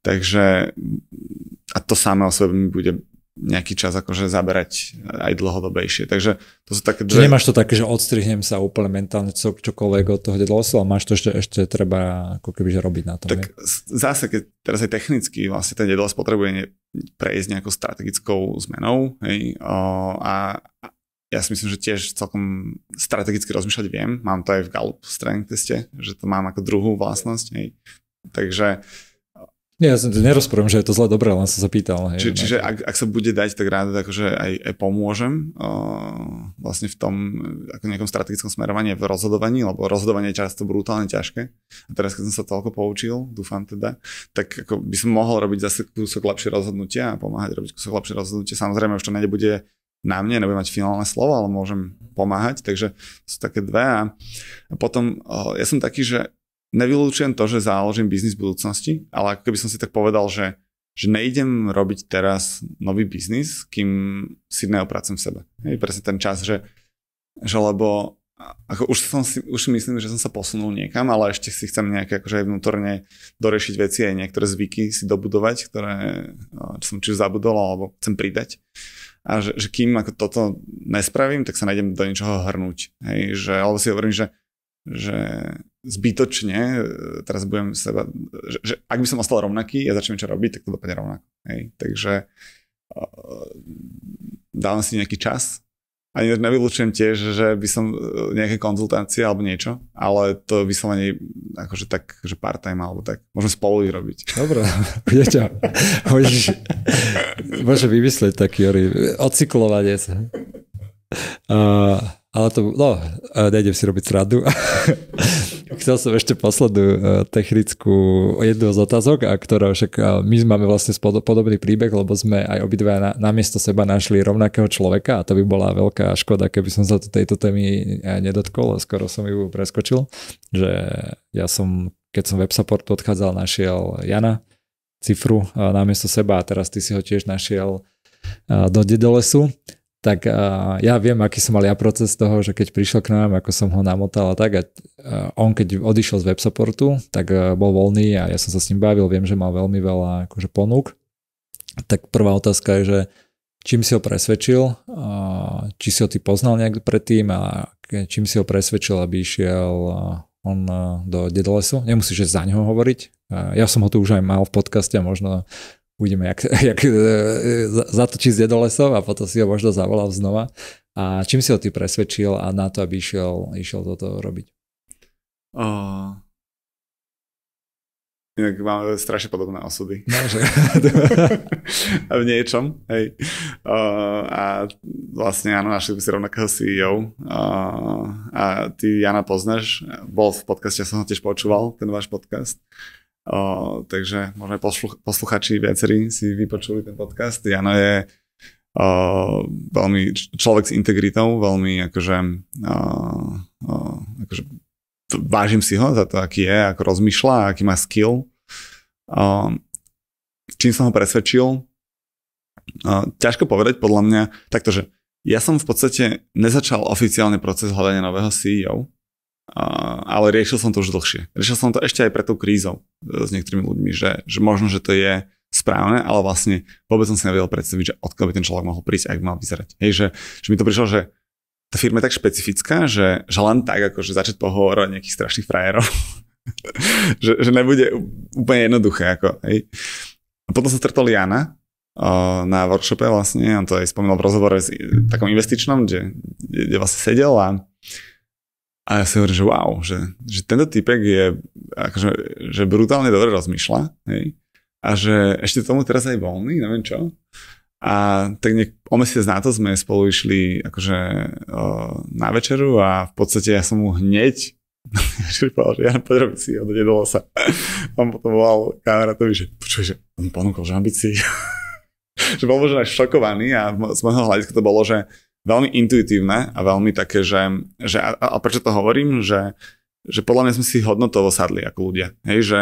Takže a to samé o sebe mi bude nejaký čas akože zaberať aj dlhodobejšie. Takže to sú také... Dve... Čiže nemáš to také, že odstrihnem sa úplne mentálne čo, čokoľvek od toho dedlosu, ale máš to ešte, ešte treba ako keby že robiť na tom. Tak je? zase, keď teraz aj technicky vlastne ten dedlos potrebuje ne, prejsť nejakou strategickou zmenou hej, o, a ja si myslím, že tiež celkom strategicky rozmýšľať viem. Mám to aj v Gallup strength teste, že to mám ako druhú vlastnosť. Hej. Takže uh, nie, ja som to že je to zle dobré, len som sa pýtal. Hej, či, čiže ak, ak sa bude dať, tak rád akože aj, aj pomôžem uh, vlastne v tom ako nejakom strategickom smerovaní v rozhodovaní, lebo rozhodovanie je často brutálne ťažké. A teraz, keď som sa toľko poučil, dúfam teda, tak ako by som mohol robiť zase kúsok lepšie rozhodnutia a pomáhať robiť kúsok lepšie rozhodnutia. Samozrejme, už to nebude na mne, nebudem mať finálne slovo, ale môžem pomáhať, takže sú také dve a potom ja som taký, že Nevylučujem to, že založím biznis v budúcnosti, ale ako keby som si tak povedal, že, že nejdem robiť teraz nový biznis, kým si neopracujem v sebe. Hej, presne ten čas, že, že lebo ako už, som si, už myslím, že som sa posunul niekam, ale ešte si chcem nejaké akože aj vnútorne dorešiť veci, aj niektoré zvyky si dobudovať, ktoré no, som či už zabudol, alebo chcem pridať. A že, že kým ako toto nespravím, tak sa nájdem do niečoho hrnúť. Hej, že, alebo si hovorím, že, že zbytočne, e, teraz budem seba, že, že ak by som ostal rovnaký a ja začnem čo robiť, tak to dopadne rovnako. Hej. Takže uh, e, dávam si nejaký čas a nevylučujem tiež, že by som e, nejaké konzultácie alebo niečo, ale to vyslovene akože tak, že part-time alebo tak. Môžeme spolu ich robiť. Dobre, Jeťo, môžeš, môže vymyslieť taký ocyklovanie sa. Uh, ale to, no, nejdem si robiť radu. Chcel som ešte poslednú e, technickú jednu z otázok, a ktorá však e, my máme vlastne podobný príbeh, lebo sme aj obidva na, namiesto seba našli rovnakého človeka a to by bola veľká škoda, keby som sa tejto témy e, nedotkol, skoro som ju preskočil, že ja som, keď som web supportu odchádzal, našiel Jana cifru namiesto seba a teraz ty si ho tiež našiel do Dedolesu. lesu tak uh, ja viem, aký som mal ja proces toho, že keď prišiel k nám, ako som ho namotal a tak, a uh, on keď odišiel z websupportu, tak uh, bol voľný a ja som sa s ním bavil, viem, že mal veľmi veľa akože ponúk, tak prvá otázka je, že čím si ho presvedčil, uh, či si ho ty poznal nejak predtým a čím si ho presvedčil, aby išiel uh, on uh, do dedolesu, Nemusíš za ňoho hovoriť. Uh, ja som ho tu už aj mal v podcaste a možno uvidíme, jak, jak e, zatočí z jedolesov a potom si ho možno zavolal znova. A čím si ho ty presvedčil a na to, aby išiel, išiel toto robiť? Uh, inak máme strašne podobné osudy. No, v niečom, hej. Uh, a vlastne áno, našli sme si rovnakého CEO. Uh, a ty Jana poznáš, bol v podcaste, ja som ho tiež počúval, ten váš podcast. O, takže možno posluch- posluchači viacerí si vypočuli ten podcast. Jano je o, veľmi človek s integritou, veľmi akože, o, o, akože vážim si ho za to, aký je, ako rozmýšľa, aký má skill. O, čím som ho presvedčil, o, ťažko povedať podľa mňa, taktože ja som v podstate nezačal oficiálny proces hľadania nového CEO, ale riešil som to už dlhšie. Riešil som to ešte aj pred tou krízou e, s niektorými ľuďmi, že, že možno, že to je správne, ale vlastne vôbec som si nevedel predstaviť, že odkiaľ by ten človek mohol prísť, ak ako mal vyzerať. Hej, že, že mi to prišlo, že tá firma je tak špecifická, že, že len tak, akože začať pohovor o nejakých strašných frajerov, že, že nebude úplne jednoduché. Ako, hej. A potom som stretol Jana, e, na workshope vlastne, on to aj spomínal v rozhovore s takom investičnom, kde, kde vlastne sedel a a ja si hovorím, že wow, že, že tento typek je, akože, že brutálne dobre rozmýšľa, hej? A že ešte tomu teraz aj voľný, neviem čo. A tak niek- o mesiac na to sme spolu išli akože o, na večeru a v podstate ja som mu hneď povedal, že ja podrobím si od sa. On potom volal kamarátovi, že počuj, že on ponúkol že ambicii. že bol možno aj šokovaný a z môjho hľadiska to bolo, že veľmi intuitívne a veľmi také, že, že a, a prečo to hovorím, že, že podľa mňa sme si hodnotovo sadli ako ľudia. Hej, že,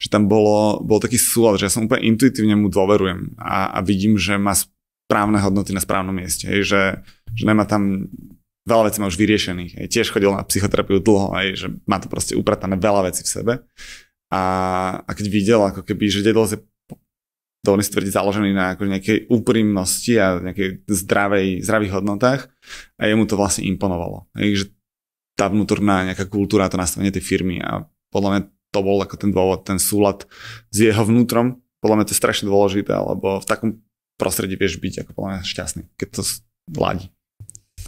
že tam bolo, bol taký súlad, že ja som úplne intuitívne mu dôverujem a, a vidím, že má správne hodnoty na správnom mieste. Hej, že, že nemá tam veľa vecí má už vyriešených. Hej, tiež chodil na psychoterapiu dlho, hej, že má to proste upratané veľa vecí v sebe. A, a keď videl, ako keby, že dedol je dovolím si tvrdiť, založený na ako nejakej úprimnosti a nejakej zdravej, zdravých hodnotách a jemu to vlastne imponovalo. Takže tá vnútorná nejaká kultúra, to nastavenie tej firmy a podľa mňa to bol ako ten dôvod, ten súlad s jeho vnútrom, podľa mňa to je strašne dôležité, lebo v takom prostredí vieš byť ako podľa mňa šťastný, keď to vládi.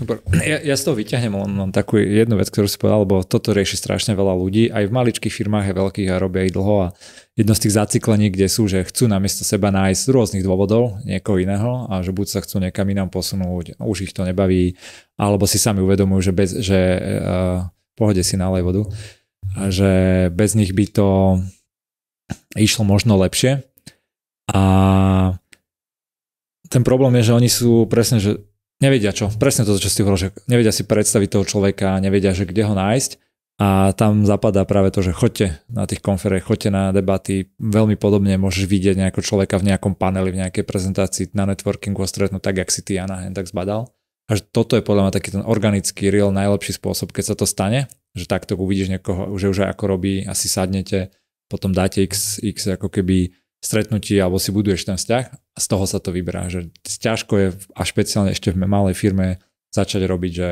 Super. Ja, ja z toho vyťahnem len mám takú jednu vec, ktorú si povedal, lebo toto rieši strašne veľa ľudí, aj v maličkých firmách je veľkých a robia ich dlho a jedno z tých zaciklení, kde sú, že chcú namiesto seba nájsť z rôznych dôvodov niekoho iného a že buď sa chcú niekam inám posunúť, už ich to nebaví, alebo si sami uvedomujú, že, bez, že uh, pohode si nalej vodu, a že bez nich by to išlo možno lepšie. A ten problém je, že oni sú presne, že nevedia čo. Presne to, čo si hovoril, že nevedia si predstaviť toho človeka, nevedia, že kde ho nájsť. A tam zapadá práve to, že chodte na tých konfere, chodte na debaty. Veľmi podobne môžeš vidieť nejakého človeka v nejakom paneli, v nejakej prezentácii na networkingu a stretnúť tak, jak si ty Jana tak zbadal. A že toto je podľa mňa taký ten organický, real najlepší spôsob, keď sa to stane, že takto uvidíš niekoho, že už aj ako robí, asi sadnete, potom dáte x, x ako keby stretnutí alebo si buduješ ten vzťah a z toho sa to vyberá, že ťažko je a špeciálne ešte v malej firme začať robiť, že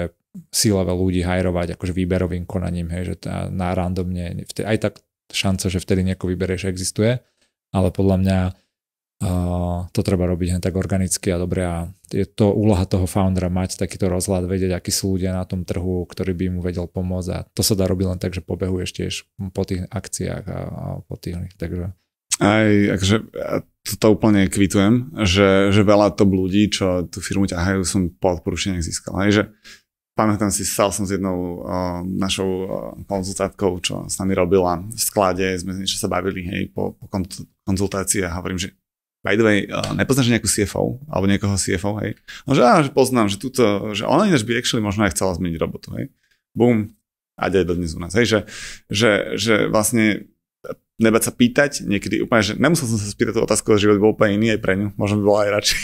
si level ľudí hajrovať akože výberovým konaním, hej, že tá, na randomne, vtedy, aj tak šanca, že vtedy nieko vyberieš, existuje, ale podľa mňa uh, to treba robiť hej, tak organicky a dobre a je to úloha toho foundera mať takýto rozhľad, vedieť, akí sú ľudia na tom trhu, ktorý by mu vedel pomôcť a to sa dá robiť len tak, že pobehuješ tiež po tých akciách a, a po tých, takže aj, akože, to úplne kvitujem, že, že veľa to ľudí, čo tú firmu ťahajú, som po odporúčení získal. Aj, že pamätám si, stal som s jednou uh, našou uh, konzultátkou, čo s nami robila v sklade, sme niečo sa bavili, hej, po, po konzultácii a hovorím, že by the way, uh, nepoznáš nejakú CFO, alebo niekoho CFO, hej? No, že, á, že poznám, že túto, že ona ináč by actually možno aj chcela zmeniť robotu, hej? Bum, a do dodnes u nás, hej? Že, že, že vlastne nebať sa pýtať, niekedy úplne, že nemusel som sa spýtať tú otázku, život bol úplne iný aj pre ňu, možno by bola aj radšej.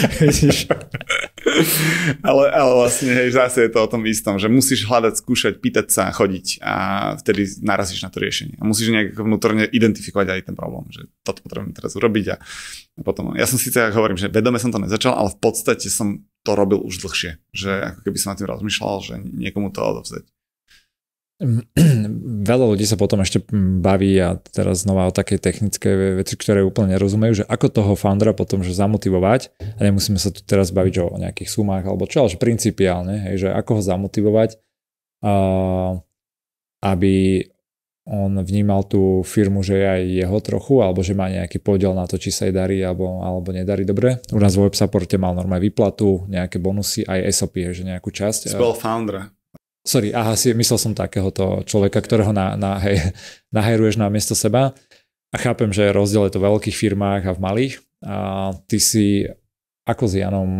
ale, ale vlastne hej, zase je to o tom istom, že musíš hľadať, skúšať, pýtať sa, chodiť a vtedy narazíš na to riešenie. A musíš nejak vnútorne identifikovať aj ten problém, že toto potrebujem teraz urobiť a potom, ja som síce, ako hovorím, že vedome som to nezačal, ale v podstate som to robil už dlhšie, že ako keby som na tým rozmýšľal, že niekomu to odovzdať. veľa ľudí sa potom ešte baví a teraz znova o takej technické veci, ktoré úplne nerozumejú, že ako toho foundera potom že zamotivovať a nemusíme sa tu teraz baviť že o nejakých sumách alebo čo, ale že principiálne, hej, že ako ho zamotivovať, aby on vnímal tú firmu, že je aj jeho trochu, alebo že má nejaký podiel na to, či sa jej darí alebo, alebo nedarí dobre. U nás vo WebSupporte mal normálne výplatu, nejaké bonusy, aj SOP, že nejakú časť. Z founder sorry, aha, si, myslel som takéhoto človeka, ktorého na, na, hej, nahajruješ na miesto seba. A chápem, že rozdiel je to v veľkých firmách a v malých. A ty si ako s Janom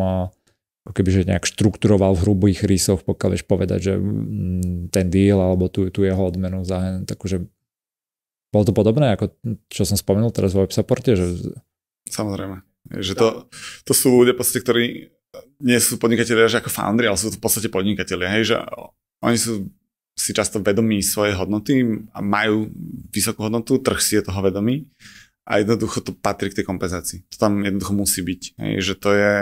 ako keby, že nejak štrukturoval v hrubých rysoch, pokiaľ vieš povedať, že mm, ten deal alebo tú, tú jeho odmenu za takže bolo to podobné, ako hm, čo som spomenul teraz vo websupporte? Že... Samozrejme. Že to, to sú ľudia, podstate, ktorí nie sú podnikatelia, že ako foundry, ale sú to v podstate podnikatelia. Hej, že oni sú si často vedomí svojej hodnoty a majú vysokú hodnotu, trh si je toho vedomý a jednoducho to patrí k tej kompenzácii. To tam jednoducho musí byť. Hej, že to je,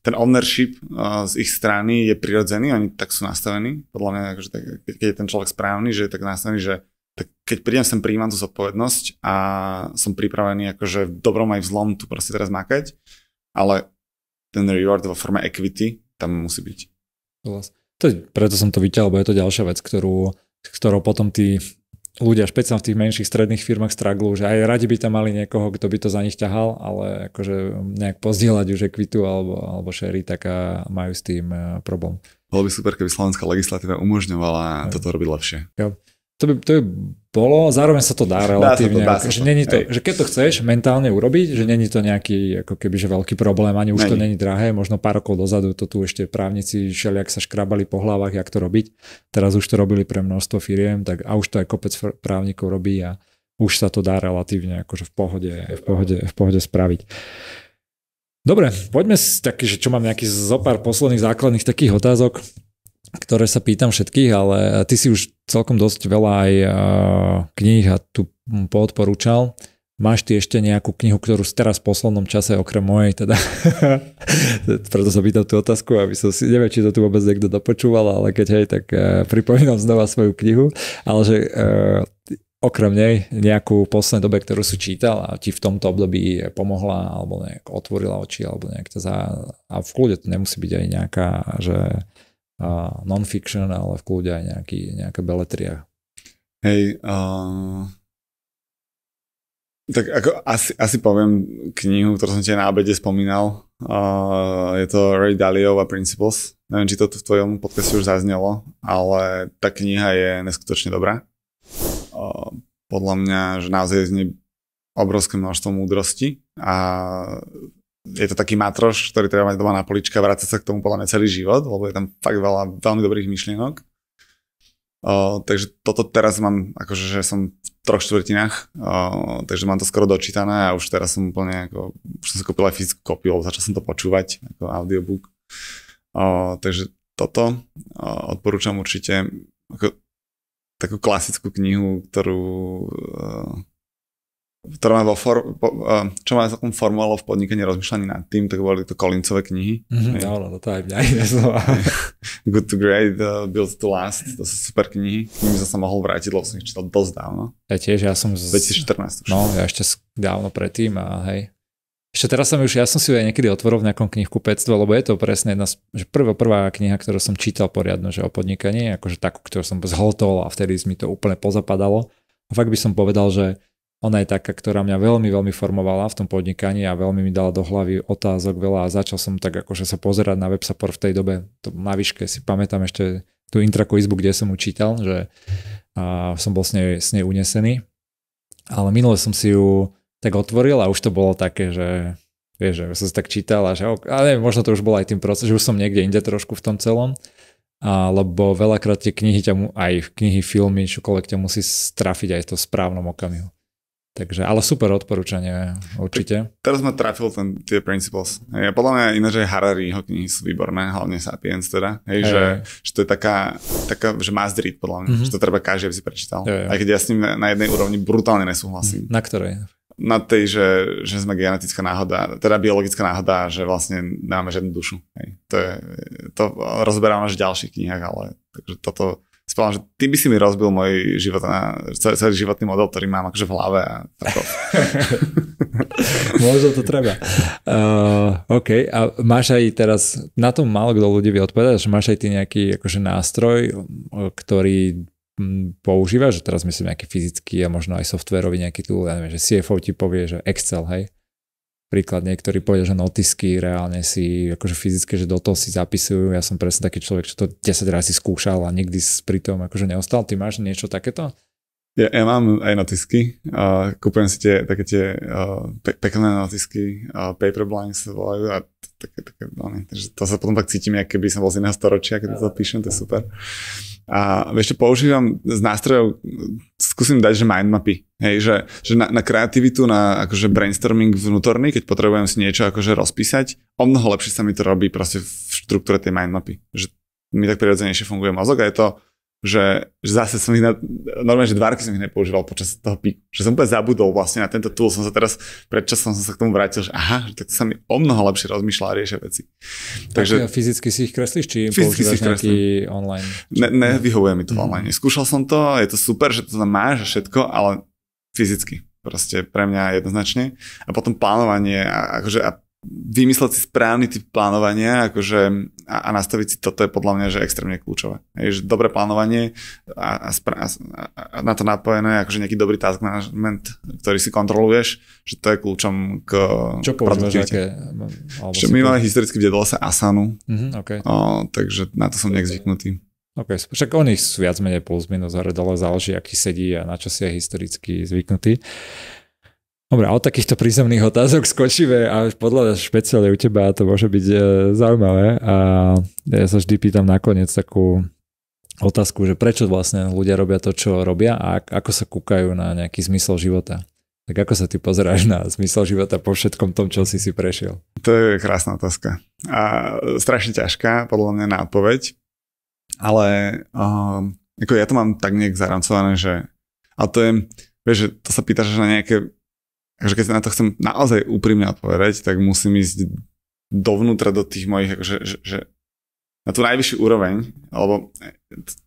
ten ownership uh, z ich strany je prirodzený, oni tak sú nastavení, podľa mňa, akože tak, keď je ten človek správny, že je tak nastavený, že tak keď prídem sem, prijímam tú zodpovednosť a som pripravený akože v dobrom aj v zlom tu proste teraz makať, ale ten reward vo forme equity tam musí byť. Vlastne. To, preto som to vyťahol, lebo je to ďalšia vec, ktorú, ktorou potom tí ľudia, špeciálne v tých menších stredných firmách straglu, že aj radi by tam mali niekoho, kto by to za nich ťahal, ale akože nejak pozdieľať už ekvitu alebo, alebo šery, tak majú s tým e, problém. Bolo by super, keby slovenská legislatíva umožňovala aj. toto robiť lepšie. Jo. To by, to by bolo, zároveň sa to dá relatívne. Dá sa to, dá sa to, že to. to že keď to chceš mentálne urobiť, že není to nejaký ako keby, že veľký problém, ani už není. to není drahé, možno pár rokov dozadu to tu ešte právnici ak sa škrabali po hlavách, jak to robiť. Teraz už to robili pre množstvo firiem, tak a už to aj kopec právnikov robí a už sa to dá relatívne akože v pohode, v pohode, v pohode spraviť. Dobre, poďme si taký, že čo mám nejaký zopár posledných základných takých otázok ktoré sa pýtam všetkých, ale ty si už celkom dosť veľa aj eh, kníh a tu podporúčal. Máš ty ešte nejakú knihu, ktorú si teraz v poslednom čase, okrem mojej teda, preto sa pýtam tú otázku, aby som si, neviem, či to tu vôbec niekto dopočúval, ale keď hej, tak eh, pripomínam znova svoju knihu, ale že eh, okrem nej nejakú poslednej dobe, ktorú si čítal a ti v tomto období pomohla, alebo nejak otvorila oči, alebo nejak za, a v kľude to nemusí byť aj nejaká, že non-fiction, ale v kľude aj nejaký, nejaká beletria. Hej, uh... tak ako asi, asi poviem knihu, ktorú som ti na abede spomínal. Uh, je to Ray a Principles. Neviem, či to v tvojom podcaste už zaznelo, ale tá kniha je neskutočne dobrá. Uh, podľa mňa, že naozaj je z nej obrovské množstvo múdrosti a je to taký matroš, ktorý treba mať doma na polička a vrácať sa k tomu podľa mňa celý život, lebo je tam fakt veľa veľmi dobrých myšlienok. O, takže toto teraz mám, akože že som v troch štvrtinách, o, takže mám to skoro dočítané a už teraz som úplne, ako, už som si kúpil aj fyzickú kopiu, lebo začal som to počúvať ako audiobook. O, takže toto o, odporúčam určite ako, takú klasickú knihu, ktorú o, ktorá bol vo for, po, čo ma takom formovalo v podnikaní rozmýšľaní nad tým, tak boli to Collinsové knihy. Mm-hmm, áno, no to aj mňa iné slova. Good to Great, uh, Build to Last, to sú super knihy, k som sa mohol vrátiť, lebo som ich čítal dosť dávno. Ja tiež, ja som... Z... 2014. Už. No, ja ešte dávno predtým a hej. Ešte teraz som už, ja som si ju aj niekedy otvoril v nejakom knihku pectve, lebo je to presne jedna z, že prvá, prvá kniha, ktorú som čítal poriadno, že o podnikaní, akože takú, ktorú som zhotol a vtedy mi to úplne pozapadalo. A fakt by som povedal, že ona je taká, ktorá mňa veľmi, veľmi formovala v tom podnikaní a veľmi mi dala do hlavy otázok veľa a začal som tak akože sa pozerať na support v tej dobe. To na výške si pamätám ešte tú intraku izbu, kde som učítal, že a som bol s nej, s nej unesený. Ale minule som si ju tak otvoril a už to bolo také, že vieš, že som si tak čítal a že, ale neviem, možno to už bolo aj tým proces, že už som niekde inde trošku v tom celom lebo veľakrát tie knihy, ťa mu, aj knihy, filmy, čokoľvek ťa musí strafiť aj to správnom okamihu. Takže, ale super odporúčanie, určite. Teraz ma trafil ten, tie Principles. Hej, podľa mňa iné, že Harari, jeho knihy sú výborné, hlavne Sapiens teda. Hej, hej. Že, že, to je taká, taká že must read, podľa mňa. Mm-hmm. Že to treba každý, aby si prečítal. Jo, jo. Aj keď ja s ním na, na jednej úrovni brutálne nesúhlasím. Na ktorej? Na tej, že, že sme genetická náhoda, teda biologická náhoda, že vlastne nemáme žiadnu dušu. Hej. To, je, to rozoberám až v ďalších knihách, ale takže toto spomínam, že ty by si mi rozbil môj život na, celý, celý životný model, ktorý mám akože v hlave. A tako. Možno to treba. Uh, OK, a máš aj teraz, na tom málo kto ľudí vie odpovedať, že máš aj ty nejaký akože nástroj, ktorý používaš, že teraz myslím nejaký fyzický a možno aj softwarový nejaký tool, ja neviem, že CFO ti povie, že Excel, hej, príklad niektorí povedia, že notisky reálne si akože fyzické, že do toho si zapisujú. Ja som presne taký človek, čo to 10 razy skúšal a nikdy pri tom akože neostal. Ty máš niečo takéto? Ja, ja mám aj notisky. Uh, kúpujem si tie také tie uh, pe- pekné notisky, uh, paper blanks volajú a také, také, no, takže to sa potom tak cítim, ako keby som bol z iného storočia, keď to píšem, to je super. A ešte používam z nástrojov, skúsim dať, že mind mapy. Hej, že, že na, na kreativitu, na akože brainstorming vnútorný, keď potrebujem si niečo akože rozpísať, o mnoho lepšie sa mi to robí proste v štruktúre tej mind mapy. Že mi tak prirodzenejšie funguje mozog a je to že, že zase som ich, na, normálne, že dva roky som ich nepoužíval počas toho píku, že som úplne zabudol vlastne na tento tool, som sa teraz, predčasom som sa k tomu vrátil, že aha, že tak sa mi o mnoho lepšie rozmýšľa a riešia veci. Takže, Takže fyzicky si ich kreslíš, či fyzicky používaš si nejaký kreslím. online? Ne, mhm. vyhovuje mi to mm. online. Skúšal som to, je to super, že to tam máš a všetko, ale fyzicky proste pre mňa jednoznačne. A potom plánovanie a, akože, a vymysleť si správny typ plánovania akože, a, a nastaviť si toto je podľa mňa že extrémne kľúčové. Je, že dobré plánovanie a, a, spra- a, a na to napojené akože nejaký dobrý task management, ktorý si kontroluješ, že to je kľúčom k Čo používaš? Aké, že my máme historicky v sa Asanu, mm-hmm, okay. o, takže na to som nejak zvyknutý. OK, však oni sú viac menej plus minus ale dole, záleží aký sedí a na čo si je historicky zvyknutý. Dobre, a od takýchto prízemných otázok skočíme a podľa špeciálne u teba to môže byť e, zaujímavé a ja sa vždy pýtam nakoniec takú otázku, že prečo vlastne ľudia robia to, čo robia a ako sa kúkajú na nejaký zmysel života. Tak ako sa ty pozeráš na zmysel života po všetkom tom, čo si si prešiel? To je krásna otázka. A strašne ťažká, podľa mňa, na odpoveď. Ale uh, ako ja to mám tak nejak zarancované, že... A to je, vieš, že to sa pýtaš na nejaké Takže keď na to chcem naozaj úprimne odpovedať, tak musím ísť dovnútra do tých mojich, akože, že, že na tú najvyššiu úroveň, alebo e,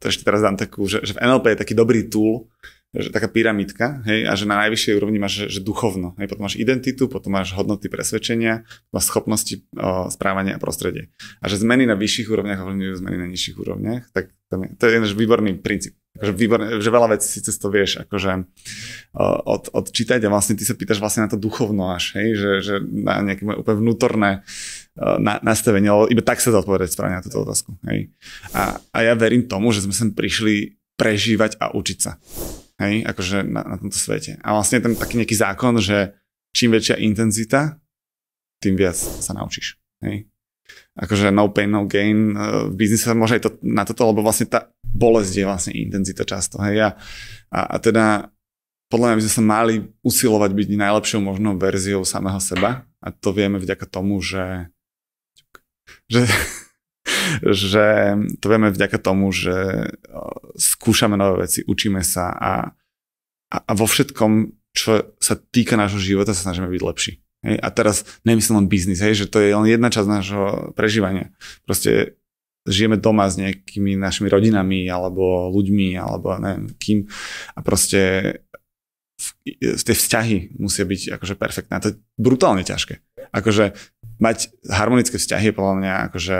to ešte teraz dám takú, že, že v NLP je taký dobrý tool, že taká pyramidka. hej, a že na najvyššej úrovni máš, že, že duchovno, hej, potom máš identitu, potom máš hodnoty presvedčenia, máš schopnosti o, správania a prostredie. A že zmeny na vyšších úrovniach ovplyvňujú zmeny na nižších úrovniach, tak to je ináč výborný princíp. Akože výborný, že veľa vecí si cez to vieš akože od, odčítať a vlastne ty sa pýtaš vlastne na to duchovno až, hej, že, že na nejaké moje úplne vnútorné na, nastavenie, ale iba tak sa dá odpovedať správne na túto otázku. Hej. A, a ja verím tomu, že sme sem prišli prežívať a učiť sa. Hej, akože na, na tomto svete. A vlastne je tam taký nejaký zákon, že čím väčšia intenzita, tým viac sa naučíš. Hej akože no pain, no gain eh, v biznise môže aj to, na toto, lebo vlastne tá bolesť je vlastne intenzita často. Hej. A, a, a teda podľa mňa by sme sa mali usilovať byť najlepšou možnou verziou samého seba a to vieme vďaka tomu, že že, že to vieme vďaka tomu, že eh, skúšame nové veci, učíme sa a, a, a vo všetkom, čo sa týka nášho života, sa snažíme byť lepší. Hej? A teraz nemyslím len biznis, hej? že to je len jedna časť nášho prežívania. Proste žijeme doma s nejakými našimi rodinami alebo ľuďmi alebo neviem kým a proste e, tie vzťahy musia byť akože perfektné. A to je brutálne ťažké. Akože mať harmonické vzťahy je podľa mňa akože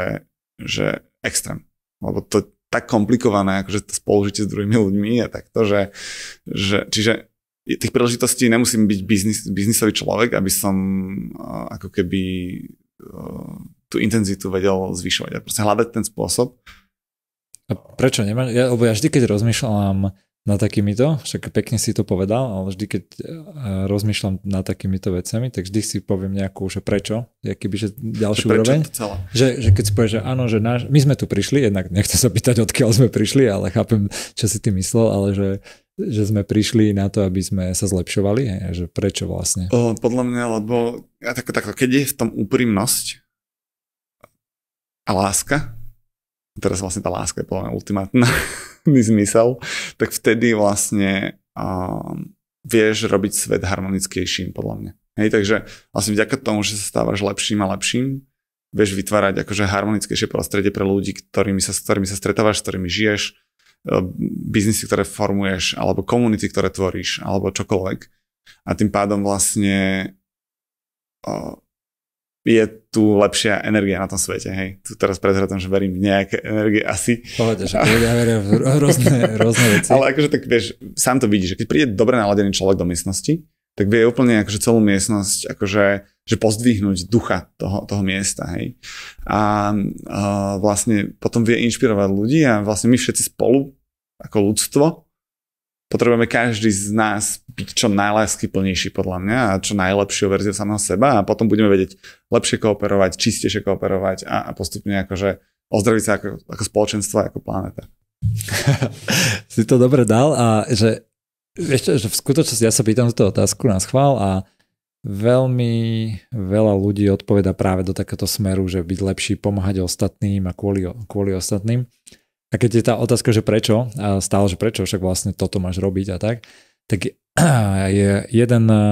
že extrém. Lebo to je tak komplikované, akože to spolužite s druhými ľuďmi a takto, že, že čiže tých príležitostí nemusím byť biznis, biznisový človek, aby som uh, ako keby uh, tú intenzitu vedel zvyšovať. A proste hľadať ten spôsob. A prečo nemá? Ja, lebo ja vždy, keď rozmýšľam nad takýmito, však pekne si to povedal, ale vždy, keď e, rozmýšľam nad takýmito vecami, tak vždy si poviem nejakú, že prečo, aký by, že ďalší prečo úroveň. Že, že keď si povieš, že áno, že náš, my sme tu prišli, jednak nechcem sa pýtať, odkiaľ sme prišli, ale chápem, čo si ty myslel, ale že, že sme prišli na to, aby sme sa zlepšovali? Hej? Že prečo vlastne? O, podľa mňa, lebo ja tak, takto, keď je v tom úprimnosť a láska, teraz vlastne tá láska je podľa mňa zmysel, tak vtedy vlastne um, vieš robiť svet harmonickejším, podľa mňa. Hej, takže vlastne vďaka tomu, že sa stávaš lepším a lepším, vieš vytvárať akože harmonickejšie prostredie pre ľudí, ktorými sa, s ktorými sa stretávaš, s ktorými žiješ, Eh, biznisy, ktoré formuješ, alebo komunity, ktoré tvoríš, alebo čokoľvek. A tým pádom vlastne eh, je tu lepšia energia na tom svete, hej. Tu teraz prezradám, že verím v nejaké energie asi. Pohode, že ľudia veria v rôzne, rôzne veci. Ale akože tak vieš, sám to vidíš, že keď príde dobre naladený človek do miestnosti, tak vie úplne akože celú miestnosť akože že pozdvihnúť ducha toho, toho miesta, hej. A, a vlastne potom vie inšpirovať ľudí a vlastne my všetci spolu ako ľudstvo potrebujeme každý z nás byť čo plnejší podľa mňa a čo najlepšiu verziu samého seba a potom budeme vedieť lepšie kooperovať, čistejšie kooperovať a, a postupne akože ozdraviť sa ako, ako spoločenstvo, ako planeta. si to dobre dal a že Vieš že v skutočnosti ja sa pýtam túto otázku na schvál a veľmi veľa ľudí odpoveda práve do takéto smeru, že byť lepší, pomáhať ostatným a kvôli, kvôli ostatným. A keď je tá otázka, že prečo, a stále, že prečo, však vlastne toto máš robiť a tak, tak je jeden eh,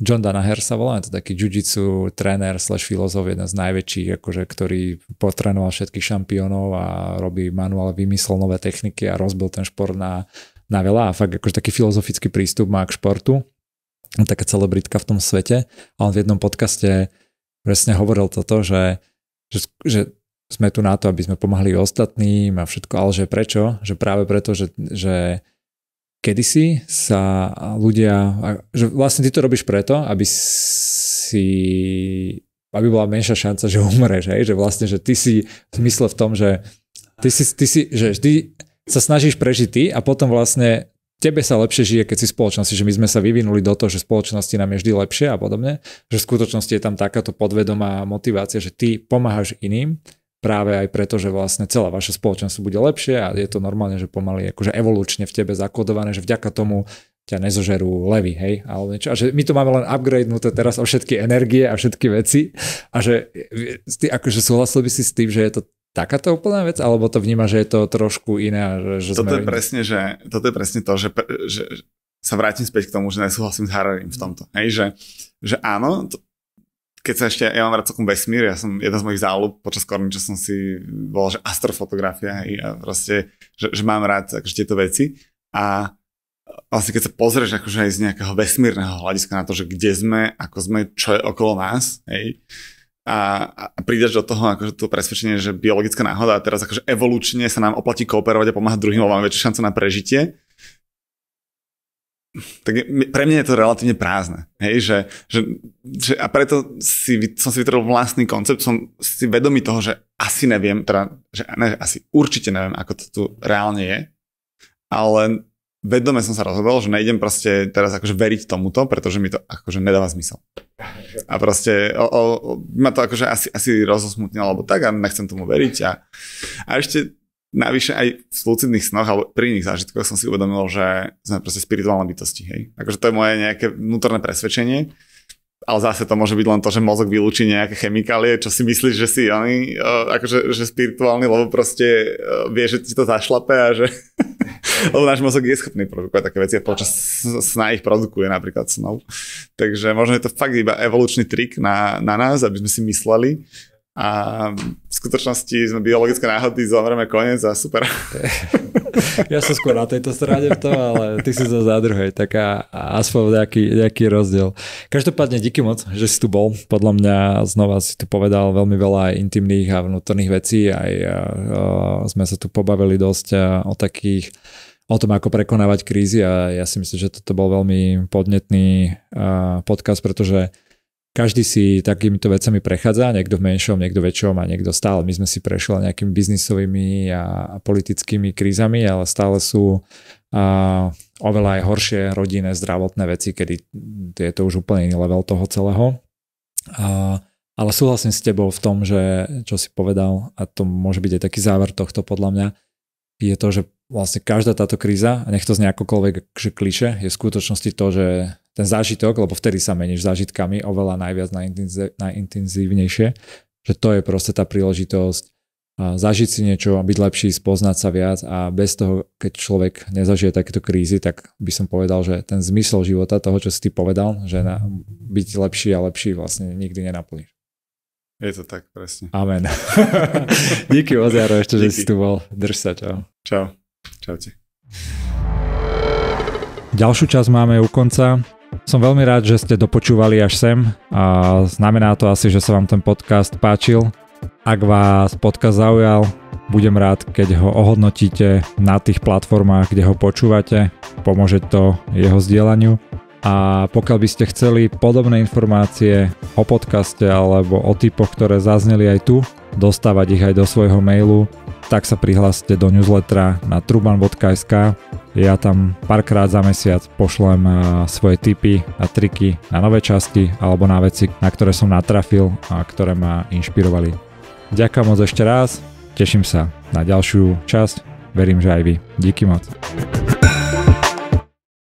John Danaher sa volá, je to taký jiu-jitsu tréner slash filozof, jeden z najväčších, akože, ktorý potrénoval všetkých šampiónov a robí manuál, vymyslel nové techniky a rozbil ten šport na na veľa a fakt akože taký filozofický prístup má k športu. Taká celebritka v tom svete. A on v jednom podcaste presne hovoril toto, že, že, že sme tu na to, aby sme pomáhali ostatným a všetko, ale že prečo? Že práve preto, že, že kedysi sa ľudia, že vlastne ty to robíš preto, aby si aby bola menšia šanca, že umreš, hej? že vlastne, že ty si v mysle v tom, že ty si, ty si že vždy sa snažíš prežiť ty a potom vlastne tebe sa lepšie žije, keď si v spoločnosti, že my sme sa vyvinuli do toho, že spoločnosti nám je vždy lepšie a podobne, že v skutočnosti je tam takáto podvedomá motivácia, že ty pomáhaš iným práve aj preto, že vlastne celá vaša spoločnosť bude lepšie a je to normálne, že pomaly akože evolučne v tebe zakodované, že vďaka tomu ťa nezožerú levy, hej, alebo niečo. A že my to máme len upgrade teraz o všetky energie a všetky veci a že e, e, ty akože súhlasil by si s tým, že je to takáto úplná vec, alebo to vníma, že je to trošku iné? Že toto, sme... je presne, že, toto je presne to, že, že sa vrátim späť k tomu, že nesúhlasím s Hararim v tomto. Hej, že, že áno, to, keď sa ešte, ja mám rád celkom vesmír, ja som jeden z mojich záľub počas čo som si volal, že astrofotografia hej, a proste, že, že mám rád akože tieto veci a vlastne keď sa pozrieš akože aj z nejakého vesmírneho hľadiska na to, že kde sme, ako sme, čo je okolo nás, hej, a, a prídeš do toho akože to presvedčenie, že biologická náhoda a teraz akože evolučne sa nám oplatí kooperovať a pomáhať druhým, lebo máme väčšiu šancu na prežitie. Tak pre mňa je to relatívne prázdne. Hej, že, že, že a preto si, som si vytvoril vlastný koncept, som si vedomý toho, že asi neviem, teda, že, ne, asi určite neviem, ako to tu reálne je, ale vedome som sa rozhodol, že nejdem proste teraz akože veriť tomuto, pretože mi to akože nedáva zmysel. A proste o, o, ma to akože asi, asi rozosmutnilo, alebo tak a nechcem tomu veriť. A, a ešte navyše aj v lucidných snoch alebo pri iných zážitkoch som si uvedomil, že sme proste spirituálne bytosti. Hej? Akože to je moje nejaké vnútorné presvedčenie, ale zase to môže byť len to, že mozog vylúči nejaké chemikálie, čo si myslíš, že si oni, e, akože, že spirituálny, lebo proste e, vie, že ti to zašlape a že Lebo náš mozog je schopný produkovať také veci a počas sna ich produkuje napríklad snov. Takže možno je to fakt iba evolučný trik na, na nás, aby sme si mysleli, a v skutočnosti sme biologické náhody, zomrieme koniec a super. ja som skôr na tejto strane v tom, ale ty si zase na druhej, tak a, a aspoň nejaký, nejaký rozdiel. Každopádne díky moc, že si tu bol. Podľa mňa znova si tu povedal veľmi veľa aj intimných a vnútorných vecí, aj a, a, sme sa tu pobavili dosť a, o takých o tom, ako prekonávať krízy a ja si myslím, že toto bol veľmi podnetný a, podcast, pretože každý si takýmito vecami prechádza, niekto v menšom, niekto väčšom a niekto stále. My sme si prešli nejakými biznisovými a politickými krízami, ale stále sú a oveľa aj horšie rodinné zdravotné veci, kedy je to už úplne iný level toho celého. A, ale súhlasím s tebou v tom, že čo si povedal, a to môže byť aj taký záver tohto podľa mňa, je to, že vlastne každá táto kríza, a nech to znie akokoľvek kliše, je v skutočnosti to, že ten zážitok, lebo vtedy sa meníš zážitkami oveľa najviac, najintenzívnejšie, že to je proste tá príležitosť zažiť si niečo, byť lepší, spoznať sa viac a bez toho, keď človek nezažije takéto krízy, tak by som povedal, že ten zmysel života, toho, čo si ty povedal, že na, byť lepší a lepší vlastne nikdy nenaplníš. Je to tak, presne. Amen. Díky, Oziaro, ešte, Díky. že si tu bol. Drž sa, čau. Čau. ti. Ďalšiu časť máme u konca. Som veľmi rád, že ste dopočúvali až sem a znamená to asi, že sa vám ten podcast páčil. Ak vás podcast zaujal, budem rád, keď ho ohodnotíte na tých platformách, kde ho počúvate. Pomôže to jeho zdieľaniu. A pokiaľ by ste chceli podobné informácie o podcaste alebo o typoch, ktoré zazneli aj tu, dostávať ich aj do svojho mailu, tak sa prihláste do newslettera na truban.sk. Ja tam párkrát za mesiac pošlem svoje tipy a triky na nové časti alebo na veci, na ktoré som natrafil a ktoré ma inšpirovali. Ďakujem moc ešte raz, teším sa na ďalšiu časť, verím, že aj vy. Díky moc.